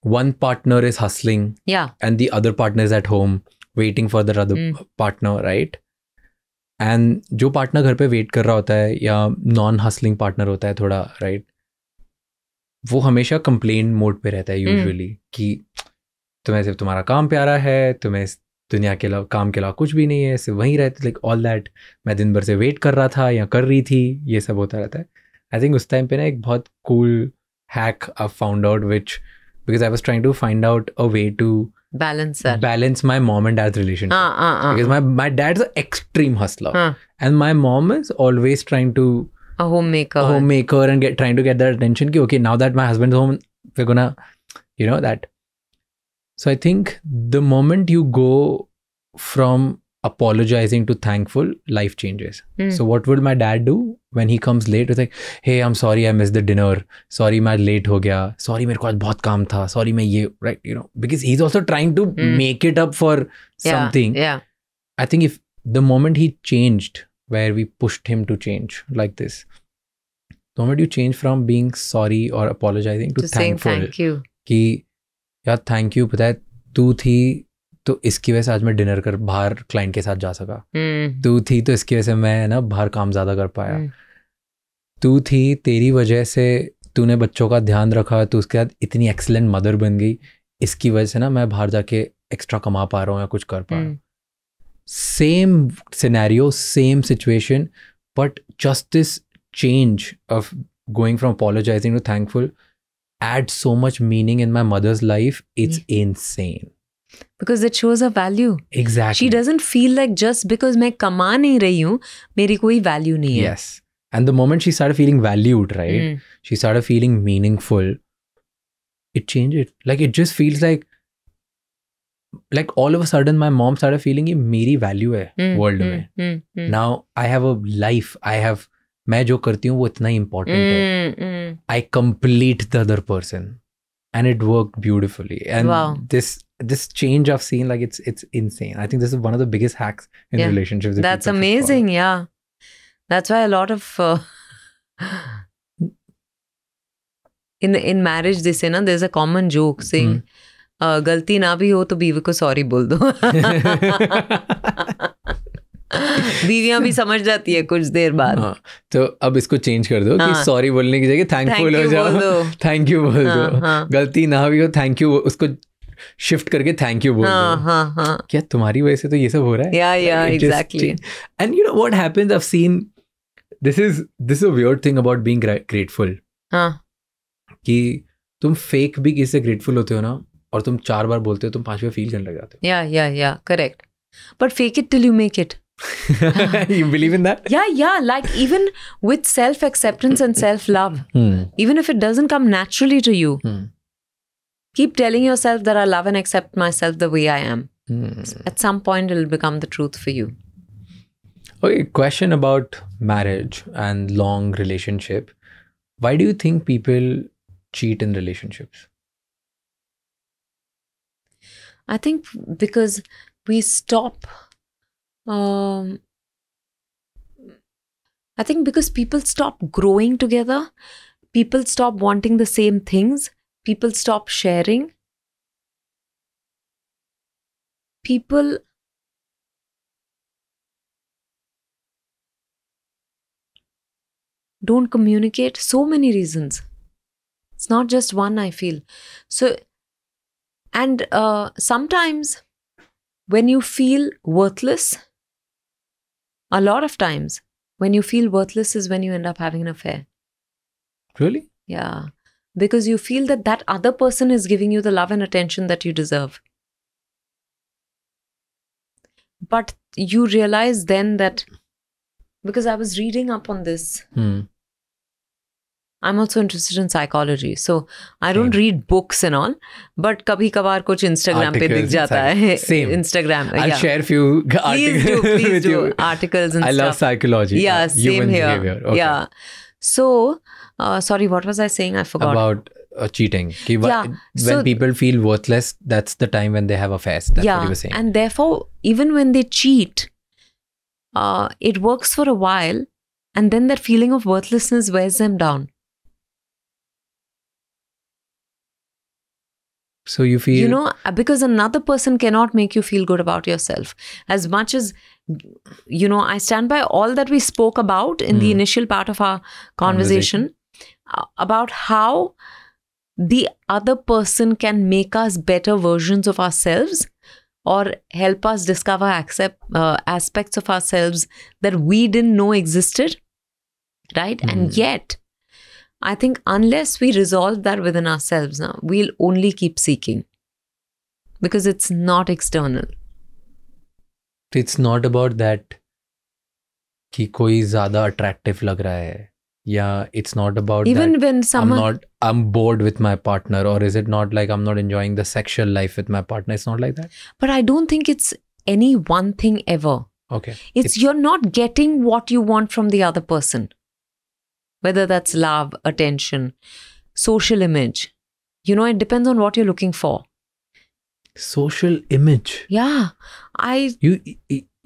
one partner is hustling, yeah, and the other partner is at home waiting for the other mm. partner, right? And जो partner घर पे wait कर रहा होता है या non hustling partner होता है थोड़ा राइट right? वो हमेशा कंप्लेन मोड पे रहता है यूजुअली hmm. कि तुम्हें सिर्फ तुम्हारा काम प्यारा है तुम्हें दुनिया के अलावा काम के अलावा कुछ भी नहीं है सिर्फ वहीं रहते लाइक ऑल दैट मैं दिन भर से वेट कर रहा था या कर रही थी ये सब होता रहता है आई थिंक उस टाइम पे ना एक बहुत cool hack I found out which because I was trying to find out a way to balance that. balance my mom and dad's relationship ah, ah, ah. because my my dad's an extreme hustler and my mom is always trying to a homemaker a homemaker and get trying to get that attention ki, okay now that my husband's home we're gonna you know that so i think the moment you go from apologizing to thankful life changes mm. so what would my dad do when he comes late like hey I am sorry I miss the dinner sorry मैं late हो गया sorry मेरे को आज बहुत काम था sorry मैं ये right you know because he is also trying to make it up for something I think if the moment he changed where we pushed him to change like this the moment you change from being sorry और apologising to thankful कि यार thank you पता है तू थी तो इसकी वजह से आज मैं डिनर कर बाहर क्लाइंट के साथ जा सका hmm. तू थी तो इसकी वजह से मैं ना बाहर काम ज्यादा कर पाया hmm. तू थी तेरी वजह से तूने बच्चों का ध्यान रखा तो उसके बाद इतनी एक्सलेंट मदर बन गई इसकी वजह से ना मैं बाहर जाके एक्स्ट्रा कमा पा रहा हूँ या कुछ कर पा रहा हूँ same scenario same situation but just this change of going from apologising to thankful add so much meaning in my mother's life it's same because it shows a value exact she doesn't feel like just because मैं कमा नहीं रही हूँ मेरी कोई value नहीं है yes. And the moment she started feeling valued, right? Mm. She started feeling meaningful. It changed it. Like it just feels like like all of a sudden my mom started feeling ये मेरी value है mm, world mm, Mm, mm. Now I have a life. I have मैं जो करती हूँ वो इतना important mm, है. Hmm. I complete the other person. And it worked beautifully. And this this change I've like it's insane. I think this is one of the biggest hacks in relationships. That's amazing, yeah. that's why a lot of uh, in in marriage they say na there's a common joke saying mm. uh, गलती ना भी हो तो बीवी को sorry बोल दो बीवियां भी समझ जाती है कुछ देर बाद हाँ, तो अब इसको चेंज कर दो हाँ, कि सॉरी बोलने की जगह थैंकफुल हो जाओ थैंक यू बोल हाँ, दो हाँ, गलती ना भी हो थैंक यू उसको शिफ्ट करके थैंक यू बोल हाँ, दो हाँ, हाँ. क्या तुम्हारी वजह से तो ये सब हो रहा है या या exactly and you know what happens I have seen This is this is a weird thing about being grateful. हाँ कि तुम fake भी किसे grateful होते हो ना और तुम चार बार बोलते हो तुम पांच बार फील करने लग जाते हो Yeah, yeah, yeah. Correct. But fake it till you make it. (laughs) you believe in that? Yeah, yeah. Like even with self acceptance and self love, hmm. even if it doesn't come naturally to you, hmm. keep telling yourself that I love and accept myself the way I am. Hmm. At some point, it'll become the truth for you. Okay, question about marriage and long relationship. Why do you think people cheat in relationships? I think because we stop. Um, I think because people stop growing together, people stop wanting the same things, people stop sharing. People don't communicate so many reasons it's not just one i feel so and uh, sometimes when you feel worthless a lot of times when you feel worthless is when you end up having an affair really yeah because you feel that that other person is giving you the love and attention that you deserve but you realize then that because i was reading up on this hmm. I'm also interested in psychology. So I don't Same. read books and all, but kabhi kabar kuch Instagram articles pe dik jata hai. Same. Instagram. I'll yeah. share a few articles. Please do, (laughs) please do. You. Articles and I stuff. I love psychology. Yeah, uh, same Human here. Behavior. Okay. Yeah. So, uh, sorry, what was I saying? I forgot. About uh, cheating. Ki, yeah. When so, people feel worthless, that's the time when they have affairs. That's yeah, what you were saying. And therefore, even when they cheat, uh, it works for a while and then that feeling of worthlessness wears them down. So you feel. You know, uh, because another person cannot make you feel good about yourself. As much as, you know, I stand by all that we spoke about in mm. the hmm. initial part of our conversation, conversation uh, about how the other person can make us better versions of ourselves or help us discover accept, uh, aspects of ourselves that we didn't know existed right mm. and hmm. yet I think unless we resolve that within ourselves now, we'll only keep seeking because it's not external. It's not about that कि कोई ज्यादा attractive लग Yeah, it's not about even That. Even when someone I am not I am bored with my partner और is not not like I am not enjoying the sexual life with That. Partner it's not That. That but I don't think it's any one thing ever Okay. It's, it's you're not getting what you want from the other person whether that's love, attention, social image. You know, it depends on what you're looking for. Social image. Yeah, I. You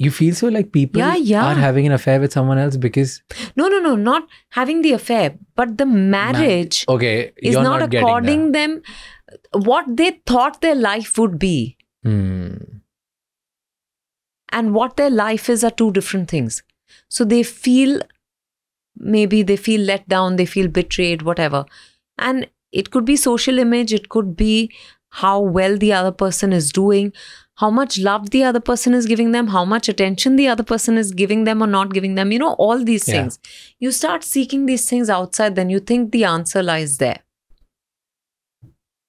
you feel so like people yeah, yeah. are having an affair with someone else because no no no not having the affair but the marriage nah. okay is not, not according them what they thought their life would be hmm. and what their life is are two different things so they feel maybe they feel let down, they feel betrayed, whatever. And it could be social image, it could be how well the other person is doing, how much love the other person is giving them, how much attention the other person is giving them or not giving them, you know, all these yeah. things. You start seeking these things outside, then you think the answer lies there.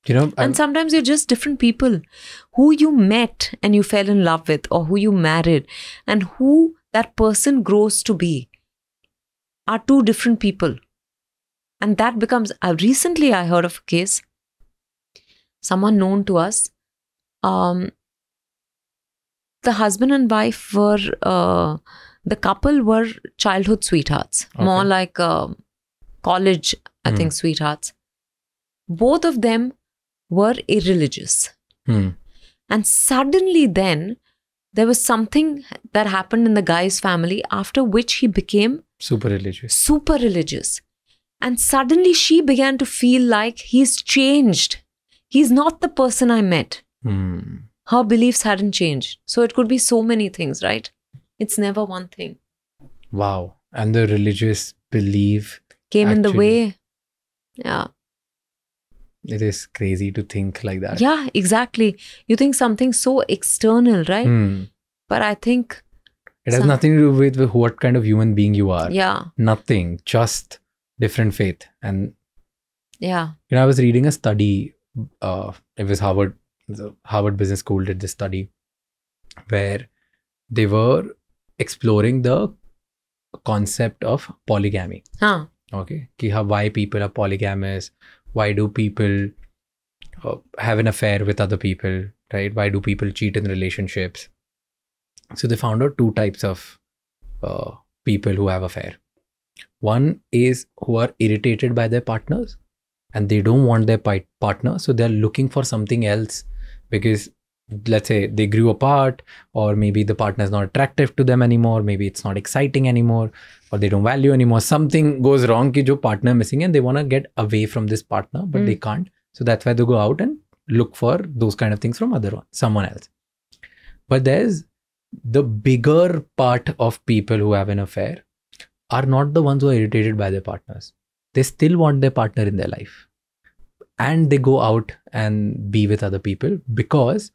You know, and sometimes you're just different people who you met and you fell in love with, or who you married, and who that person grows to be are two different people. And that becomes, uh, recently I heard of a case, someone known to us. Um, the husband and wife were, uh, the couple were childhood sweethearts, okay. more like uh, college, I mm. think, hmm. sweethearts. Both of them were irreligious. Mm. And suddenly, then, there was something that happened in the guy's family after which he became super religious. Super religious. And suddenly she began to feel like he's changed. He's not the person I met. Hmm. Her beliefs hadn't changed. So it could be so many things, right? It's never one thing. Wow. And the religious belief came actually. in the way. Yeah it is crazy to think like that yeah exactly you think something so external right hmm. but i think it has some... nothing to do with, what kind of human being you are yeah nothing just different faith and yeah you know i was reading a study uh it was harvard the harvard business school did this study where they were exploring the concept of polygamy huh okay why people are polygamous why do people uh, have an affair with other people right why do people cheat in relationships so they found out two types of uh, people who have affair one is who are irritated by their partners and they don't want their partner so they're looking for something else because let's say they grew apart or maybe the partner is not attractive to them anymore maybe it's not exciting anymore or they don't value anymore something goes wrong ki jo partner missing and they want to get away from this partner but mm. they hmm. can't so that's why they go out and look for those kind of things from other one, someone else but there's the bigger part of people who have an affair are not the ones who are irritated by their partners they still want their partner in their life and they go out and be with other people because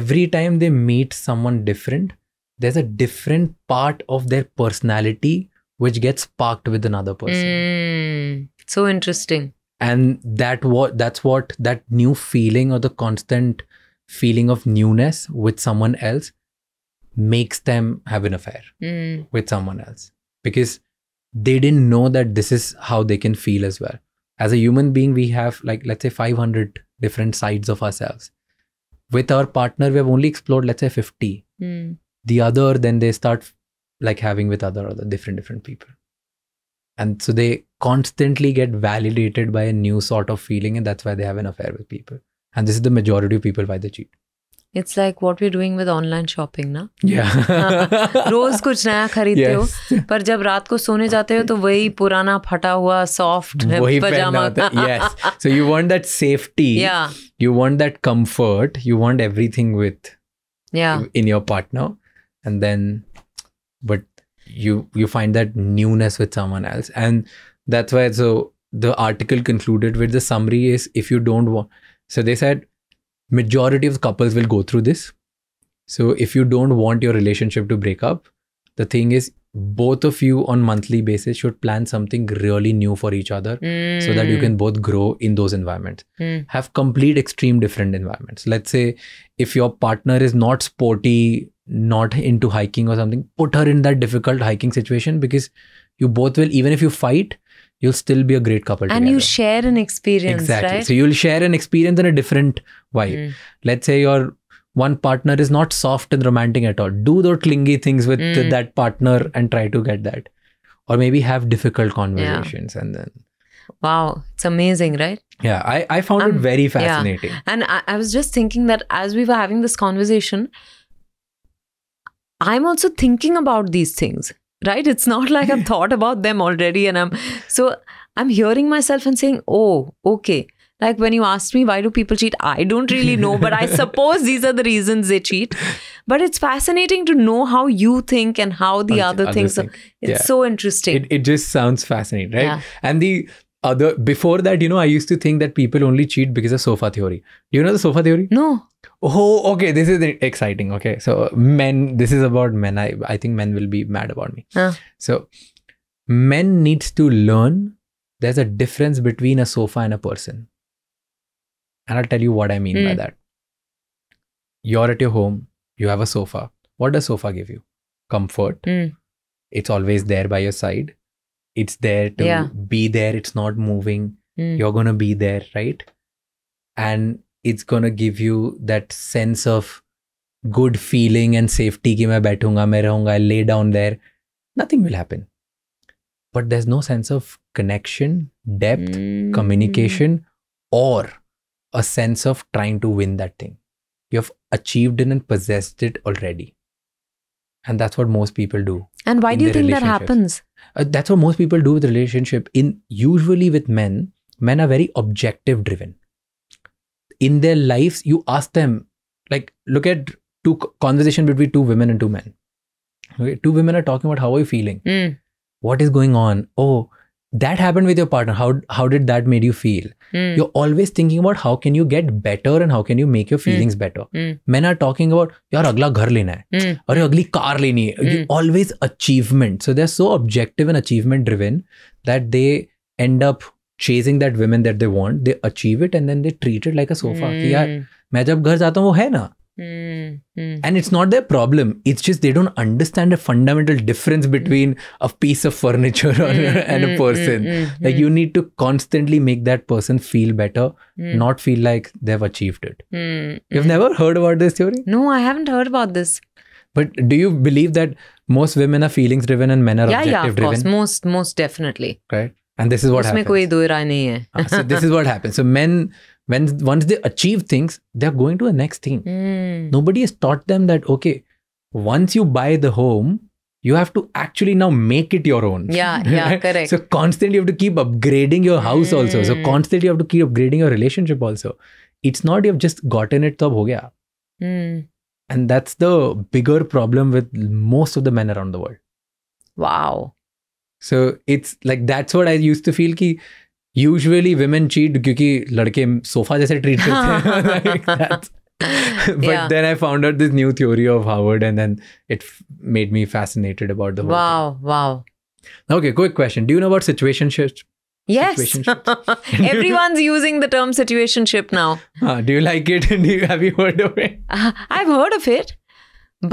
every time they meet someone different, there's a different part of their personality which gets sparked with another person. Mm, so interesting. And that what that's what that new feeling or the constant feeling of newness with someone else makes them have an affair mm. with someone else because they didn't know that this is how they can feel as well. As a human being, we have like let's say 500 different sides of ourselves with our partner we have only explored let's say 50 mm. the other then they start like having with other other different different people and so they constantly get validated by a new sort of feeling and that's why they have an affair with people and this is the majority of people why they cheat it's like what we doing with online shopping ना रोज कुछ नया खरीदते yes. हो पर जब रात को सोने जाते हो तो वही पुराना फटा हुआ soft (laughs) you want so you want that safety you want that comfort you want everything In in your partner and then but you you find that newness with someone else and that's why so the article concluded with the summary is if you don't want so they said majority of couples will go through this so if you don't want your relationship to break up the thing is both of you on monthly basis should plan something really new for each other mm. so that you hmm. can both grow in those environments mm. have complete extreme different environments let's say if your partner is not sporty not into hiking or something put her in that difficult hiking situation because you both will even if you fight you'll still be a great couple and together. you share an experience exactly right? so you'll share an experience in a different why? Mm. Let's say your one partner is not soft and romantic at all. Do those clingy things with mm. that partner and try to get that. Or maybe have difficult conversations yeah. and then. Wow, it's amazing, right? Yeah, I, I found um, it very fascinating. Yeah. And I, I was just thinking that as we were having this conversation, I'm also thinking about these things, right? It's not like I've (laughs) thought about them already and I'm so I'm hearing myself and saying, oh, okay, like when you asked me, why do people cheat? I don't really know, but I (laughs) suppose these are the reasons they cheat. But it's fascinating to know how you think and how the other, other things. Are, it's yeah. so interesting. It, it just sounds fascinating, right? Yeah. And the other before that, you know, I used to think that people only cheat because of sofa theory. Do you know the sofa theory? No. Oh, okay. This is exciting. Okay, so men. This is about men. I I think men will be mad about me. So men needs to learn. There's a difference between a sofa and a person. And I'll tell you what I mean mm. by hmm. that. You're at your home, you have a sofa. What does sofa give you? Comfort. Mm. It's always there by your side. It's there to yeah. be there. It's not moving. Mm. You're going to be there, right? And it's going to give you that sense of good feeling and safety. Ki main bethunga, main rahunga, I'll lay down there. Nothing will happen. But there's no sense of connection, depth, mm. communication, or a sense of trying to win that thing. You have achieved it and possessed it already. And that's what most people do. And why do you think that happens? Uh, that's what most people do with relationship. In usually with men, men are very objective driven. In their lives, you ask them, like, look at two conversation between two women and two men. Okay, two women are talking about how are you feeling? Mm. What is going on? Oh, that happened with your partner how how did that made you feel mm. you're always thinking about how can you get better and how can you make your hmm. feelings mm. better mm. men are talking about yaar agla ghar lena hai mm. aur agli car leni hai you hmm. always achievement so they're so objective and achievement driven that they end up chasing that women that they want they achieve it and then they treat it like a sofa mm. कि यार मैं जब Mm-hmm. And it's not their problem. It's just they don't understand a fundamental difference between a piece of furniture mm-hmm. (laughs) and a hmm. person. Mm-hmm. Like you need to constantly make that person feel better, not feel like they've achieved it. You've never heard about this theory? No, I haven't heard about this. But do you believe that most women are feelings driven and men are yeah, objective yeah, of driven? Course. Most most definitely. Right. And this is what उसमें happens. koi दो राय नहीं so this is what happens. So men when once they achieve things, they're going to the next thing. Mm. Nobody has taught them that okay, once you buy the home, you have to actually now make it your own. Yeah, (laughs) yeah, right? correct. So constantly you have to keep upgrading your house mm. also. So constantly you have to keep upgrading your relationship also. It's not you've just gotten it, tab ho gaya. Mm. And that's the bigger problem with most of the men around the world. Wow. So it's like that's what I used to feel ki usually women cheat क्योंकि लड़के sofa जैसे treat करते हैं but yeah. then I found out this new theory of Howard, and then it f- made me fascinated about the. Wow! Thing. Wow! Okay, quick question: Do you know about situationships? Yes, situationships? everyone's using the term situationship now. Uh, do you like it? do you, have you heard of it? Uh, I've heard of it,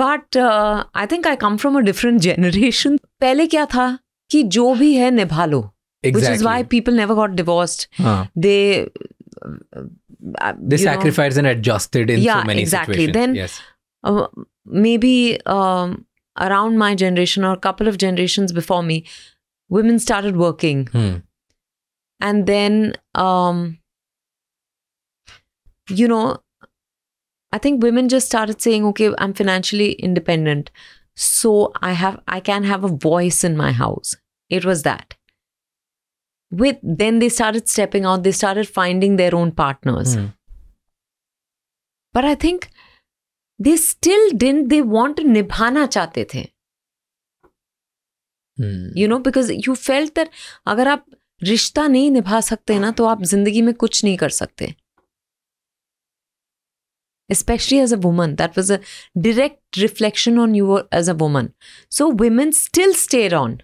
but uh, I think I come from a different generation. पहले क्या था कि जो भी है निभा लो Exactly. Which is why people never got divorced. Huh. They uh, they sacrificed know, and adjusted in yeah, so many exactly. situations. Then yes. Uh, maybe um, around my generation or a couple of generations before me, women started working, hmm. and then um, you know, I think women just started saying, "Okay, I'm financially independent, so I have I can have a voice in my house." It was that with then they started stepping out they started finding their own partners hmm. but i think they still didn't they want to nibhana chahte the you know because you felt that अगर आप रिश्ता नहीं निभा सकते ना तो आप जिंदगी में कुछ नहीं कर especially as a woman. That was a direct reflection on you as a woman. So women still stayed on.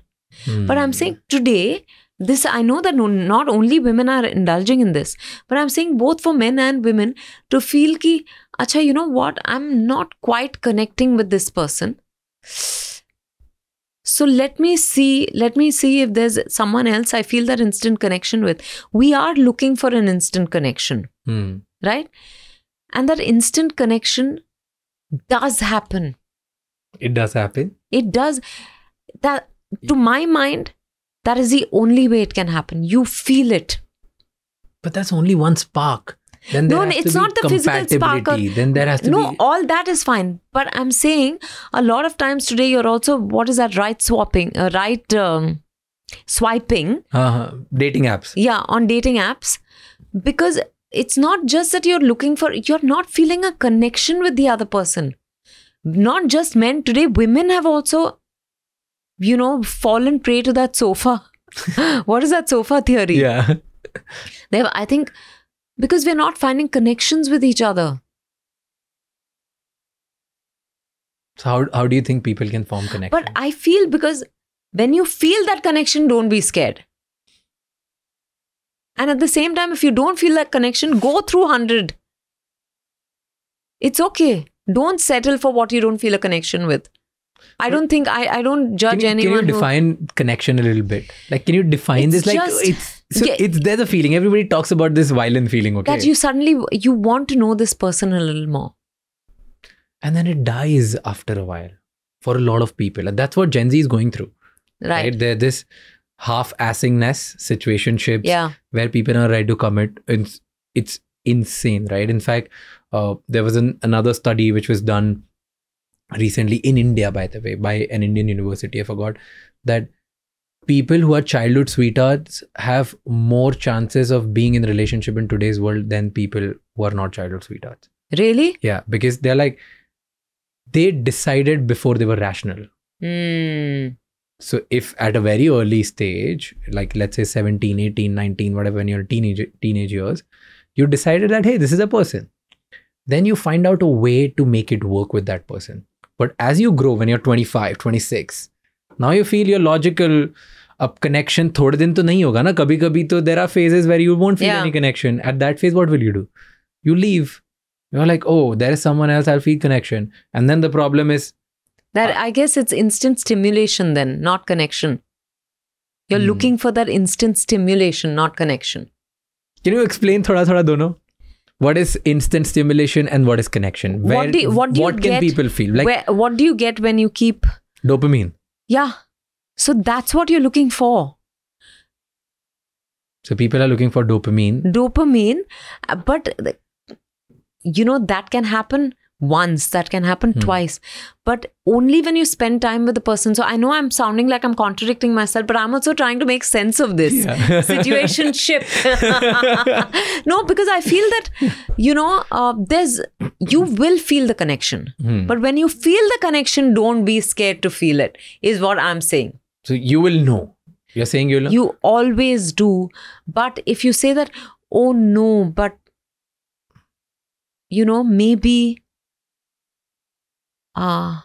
Hmm. But I'm saying today, this i know that not only women are indulging in this but i'm saying both for men and women to feel ki acha you know what i'm not quite connecting with this person so let me see let me see if there's someone else i feel that instant connection with we are looking for an instant connection hmm. right and that instant connection does happen it does happen it does that to my mind that is the only way it can happen. You feel it. But that's only one spark. Then no, it's not the physical spark. then there has to no, be... all that is fine. But I'm saying a lot of times today you're also what is that right swapping, uh, right um, swiping, uh-huh. dating apps. Yeah, on dating apps, because it's not just that you're looking for you're not feeling a connection with the other person not just men today women have also you know, fallen prey to that sofa. (laughs) what is that sofa theory? Yeah. (laughs) They've, I think because we're not finding connections with each other. So how how do you think people can form connections? But I feel because when you feel that connection, don't be scared. And at the same time, if you don't feel that connection, go through hundred. It's okay. Don't settle for what you don't feel a connection with. I don't think I, I don't judge can you, anyone. Can you define connection a little bit? Like, can you define this? Like, it's so yeah, it's there's a feeling. Everybody talks about this violent feeling. Okay, that you suddenly you want to know this person a little more, and then it dies after a while for a lot of people, and that's what Gen Z is going through. Right, right? they're this half-assingness situationships yeah. where people are ready to commit. It's, it's insane, right? In fact, uh, there was an, another study which was done recently in India, by the way, by an Indian university. I forgot that people who are childhood sweethearts have more chances of being in a relationship in today's world than people who are not childhood sweethearts. Really? Yeah, because they're like they decided before they were rational. Mm. So if at a very early stage, like let's say 17, 18, 19, whatever, when you're teenage teenage years, you decided that hey, this is a person. Then you find out a way to make it work with that person. But as you grow, when you're 25, 26, now you feel your logical up uh, connection थोड़े दिन तो नहीं होगा ना कभी कभी there are phases where you won't feel yeah. any connection at that phase what will you do you leave you're like oh there is someone else I'll feel connection and then the problem is that uh, I guess it's instant stimulation then not connection you're hmm. looking for that instant stimulation not connection can you explain thoda thoda dono what is instant stimulation and what is connection where, what, do you, what, do what can get, people feel like where, what do you get when you keep dopamine yeah so that's what you're looking for so people are looking for dopamine dopamine uh, but uh, you know that can happen once that can happen hmm. twice but only when you spend time with the person so i know i'm sounding like i'm contradicting myself but i'm also trying to make sense of this yeah. (laughs) situation ship (laughs) no because i feel that you know uh, there's you will feel the connection hmm. but when you feel the connection don't be scared to feel it is what i'm saying so you will know you're saying you'll know? you always do but if you say that oh no but you know maybe uh,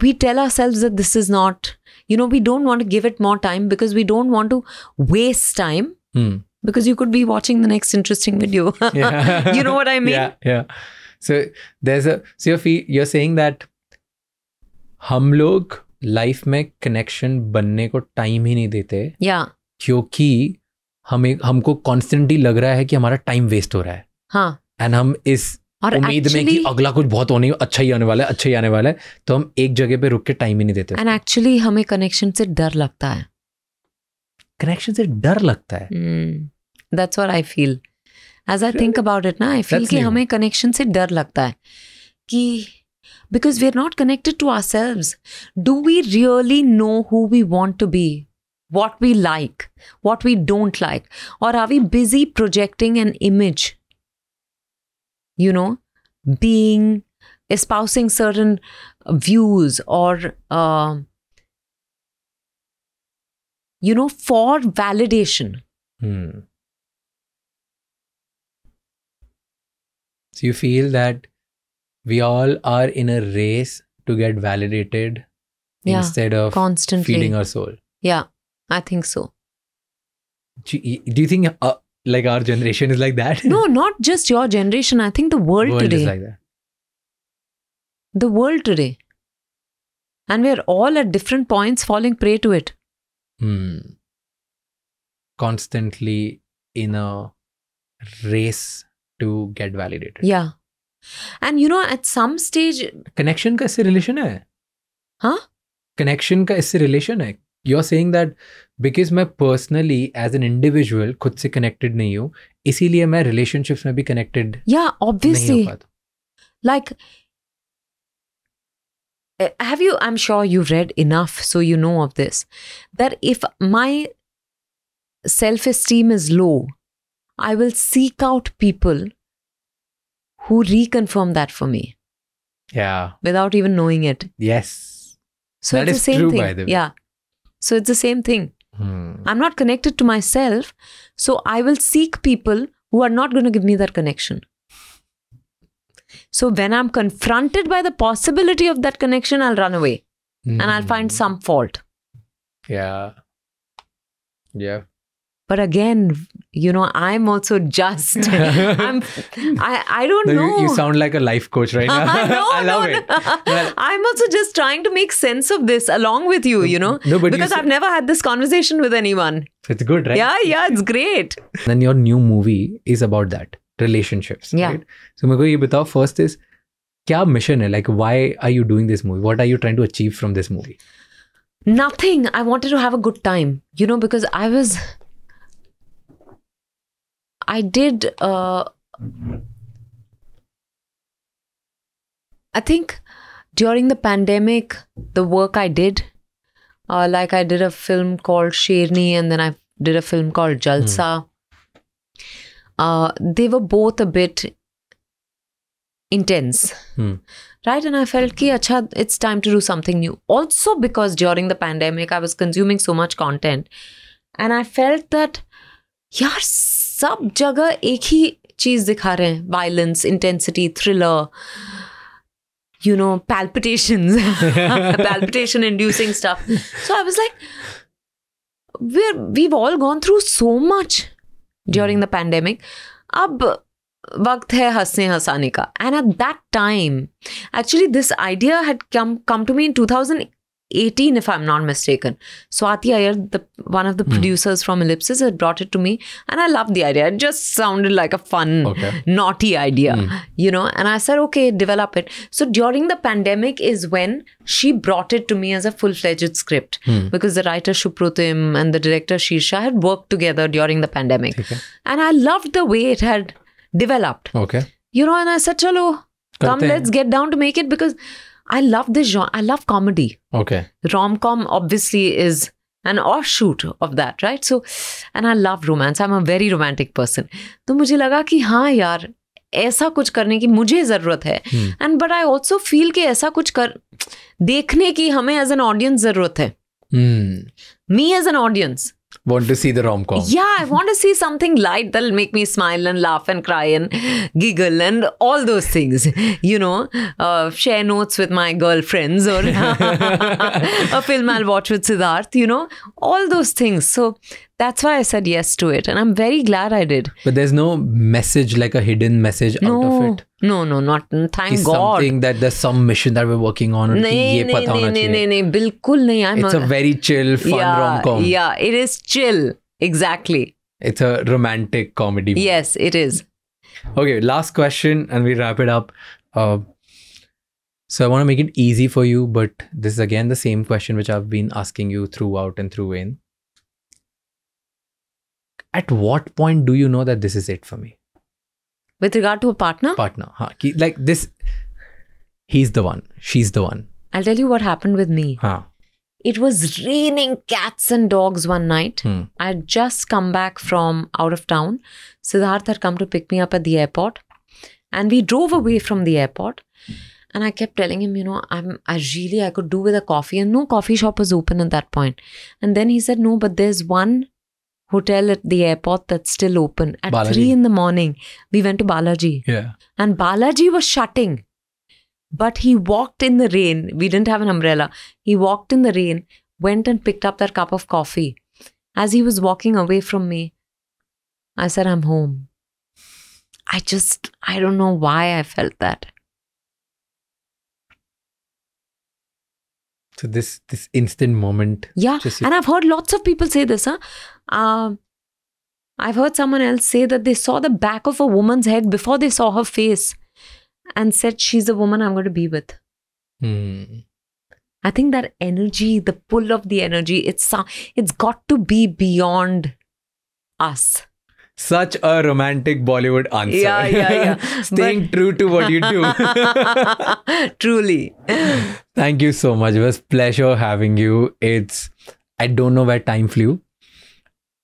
we tell ourselves that this is not, you know, we don't want to give it more time because we don't want to waste time. Mm. Because you could be watching the next interesting video. (laughs) (laughs) you know what I mean? Yeah, yeah. So there's a so you're, you're saying that हम log life में connection banne ko time hi nahi dete. yeah. क्योंकि हमें हमको constantly lag raha hai ki hamara time waste ho raha hai. हाँ And हम is और उम्मीद में कि अगला कुछ बहुत होने अच्छा ही आने वाला है अच्छा ही आने वाला है तो हम एक जगह पे रुक के टाइम ही नहीं देते एंड एक्चुअली हमें कनेक्शन से डर लगता है कनेक्शन से डर लगता है that's what I feel as I think about it ना आई फील कि हमें कनेक्शन से डर लगता है कि because we are not connected to ourselves do we really know who we want to be what we like what we don't like और are we busy projecting an image you know, being espousing certain views or, uh, you know, for validation. Hmm. So you feel that we all are in a race to get validated yeah, instead of constantly feeding our soul. Yeah, I think so. Do you, think uh, like our generation is like that. no, not just your generation. I think the world, world today. Is like that. The world today. And we're all at different points falling prey to it. Hmm. Constantly in a race to get validated. Yeah. And you know, at some stage. Connection ka इससे relation hai. Huh? Connection ka इससे relation hai you're saying that because because मैं personally as an individual खुद से connected नहीं हूँ इसीलिए मैं relationships में भी कनेक्टेड या obviously Like, eh, Have you? I'm sure you've read enough, so you know of this. That if my self esteem is low, I will seek out people who reconfirm that for me. Yeah. Without even knowing it. Yes. So that it's the same thing. yeah. So it's the same thing. Hmm. I'm not connected to myself. So I will seek people who are not going to give me that connection. So when I'm confronted by the possibility of that connection, I'll run away and I'll find hmm. some fault. Yeah. Yeah but again you know i'm also just (laughs) i'm i i don't no, know you, you, sound like a life coach right now (laughs) no, (laughs) i love no, it i'm also just trying to make sense of this along with you you know no, but because i've never had this conversation with anyone it's good right yeah yeah it's great then your new movie is about that relationships yeah right? so mujhe ye batao first is क्या mission है like why are you doing this movie what are you trying to achieve from this movie nothing i wanted to have a good time you know because i was I did. Uh, I think during the pandemic, the work I did, uh, like I did a film called Sherni, and then I did a film called Jalsa. Mm. Uh, they were both a bit intense, mm. right? And I felt ki, acha, it's time to do something new. Also, because during the pandemic, I was consuming so much content, and I felt that, yes सब जगह एक ही चीज दिखा रहे हैं violence intensity thriller you know palpitation palpitation inducing stuff so I was like we are we've all gone through so much during the pandemic अब वक्त है हंसने हंसाने का and at that time actually this idea had come come to me in two 18 if i'm not mistaken swati iyer the one of the mm. producers from ellipsis had brought it to me and i loved the idea it just sounded like a fun okay. naughty idea mm. you know and i said okay develop it so during the pandemic is when she brought it to me as a full-fledged script mm. because the writer shuprutim and the director shirsha had worked together during the pandemic okay. and i loved the way it had developed okay you know and i said chalo come let's get down to make it because I love this I love comedy okay rom com obviously is an offshoot of that right so and I love romance I am a very romantic person तो मुझे लगा कि हाँ यार ऐसा कुछ करने की मुझे ज़रूरत है and but I also feel कि ऐसा कुछ कर देखने की हमें एज एन ऑडियंस जरूरत है me as an audience Want to see the rom com? Yeah, I want to see something light that'll make me smile and laugh and cry and giggle and all those things. You know, uh, share notes with my girlfriends or (laughs) a film I'll watch with Siddharth, you know, all those things. So that's why I said yes to it. And I'm very glad I did. But there's no message, like a hidden message no, out of it. No, no, not. Thank Ki God. Something that there's some mission that we're working on. it's a, a very chill, fun yeah, rom-com. Yeah, it is chill. Exactly. It's a romantic comedy. Movie. Yes, it is. Okay, last question and we wrap it up. Uh, so I want to make it easy for you, but this is again the same question which I've been asking you throughout and through in at what point do you know that this is it for me? With regard to a partner? Partner. Huh? Like this, he's the one, she's the one. I'll tell you what happened with me. Huh. It was raining cats and dogs one night. Hmm. I had just come back from out of town. Siddharth had come to pick me up at the airport. And we drove away from the airport. And I kept telling him, you know, I'm I really I could do with a coffee. And no coffee shop was open at that point. And then he said, No, but there's one hotel at the airport that's still open. At Balaji. 3 in the morning, we went to Balaji. Yeah. And Balaji was shutting. But he walked in the rain. We didn't have an umbrella. He walked in the rain, went and picked up that cup of coffee. As he was walking away from me, I said, I'm home. I just, I don't know why I felt that. So this this instant moment. Yeah, just, and I've heard lots of people say this. Huh? Uh, I've heard someone else say that they saw the back of a woman's head before they saw her face, and said, "She's the woman I'm going to be with." Hmm. I think that energy, the pull of the energy, it's it's got to be beyond us. Such a romantic Bollywood answer. Yeah, yeah, yeah. (laughs) Staying but... true to what you do. (laughs) Truly. Thank you so much. It was pleasure having you. It's I don't know where time flew.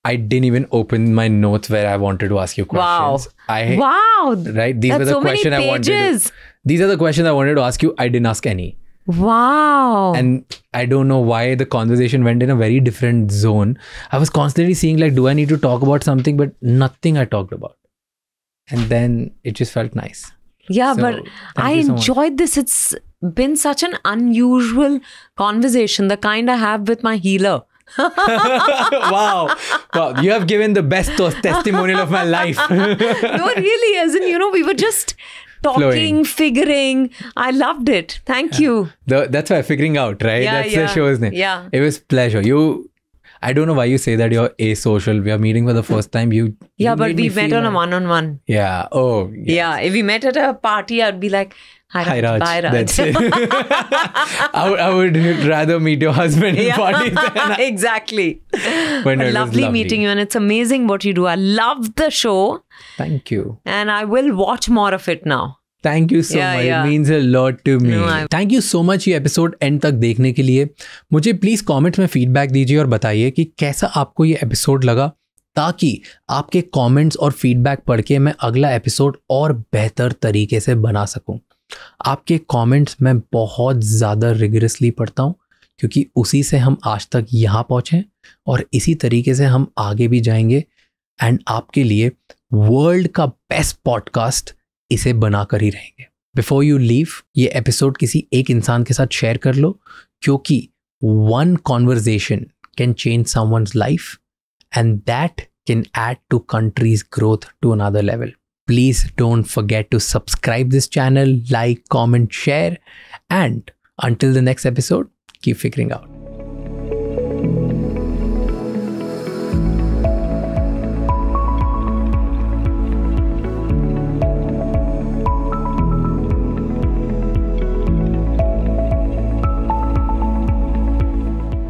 I didn't even open my notes where I wanted to ask you questions. Wow. I, wow. Right? These That's were the so questions I wanted. To, these are the questions I wanted to ask you. I didn't ask any. Wow. And I don't know why the conversation went in a very different zone. I was constantly seeing, like, do I need to talk about something? But nothing I talked about. And then it just felt nice. Yeah, so, but I so enjoyed this. It's been such an unusual conversation, the kind I have with my healer. (laughs) wow. Wow. You have given the best testimonial of my life. (laughs) no, really, as in, you know, we were just talking, Flowing. figuring. I loved it. Thank yeah. you. The, that's why figuring out, right? Yeah, that's yeah. the show's name. Yeah. It was pleasure. You I don't know why you say that you're asocial. We are meeting for the first time. You Yeah, you but we met on like, a one on one. Yeah. Oh. Yes. Yeah. If we met at a party, I'd be like, Hi Raj. Hairaj. Raj. That's it. I, would, I, would rather meet your husband in yeah, in body exactly. When lovely, lovely meeting you, and it's amazing what you do. I love the show. Thank you. And I will watch more of it now. Thank you so much it means a lot to me thank you so much ये episode end तक देखने के लिए मुझे please comments में feedback दीजिए और बताइए कि कैसा आपको ये एपिसोड लगा ताकि आपके कमेंट्स और फीडबैक पढ़ के मैं अगला एपिसोड और बेहतर तरीके से बना सकूं आपके कमेंट्स मैं बहुत ज़्यादा रिगरसली पढ़ता हूँ क्योंकि उसी से हम आज तक यहाँ पहुँचे और इसी तरीके से हम आगे भी जाएंगे एंड आपके लिए वर्ल्ड का बेस्ट पॉडकास्ट इसे बना कर ही रहेंगे बिफोर यू लीव ये एपिसोड किसी एक इंसान के साथ शेयर कर लो क्योंकि one conversation can change some life and that can add to country's growth to another level Please don't forget to subscribe this channel, like, comment, share, and until the next episode, keep figuring out.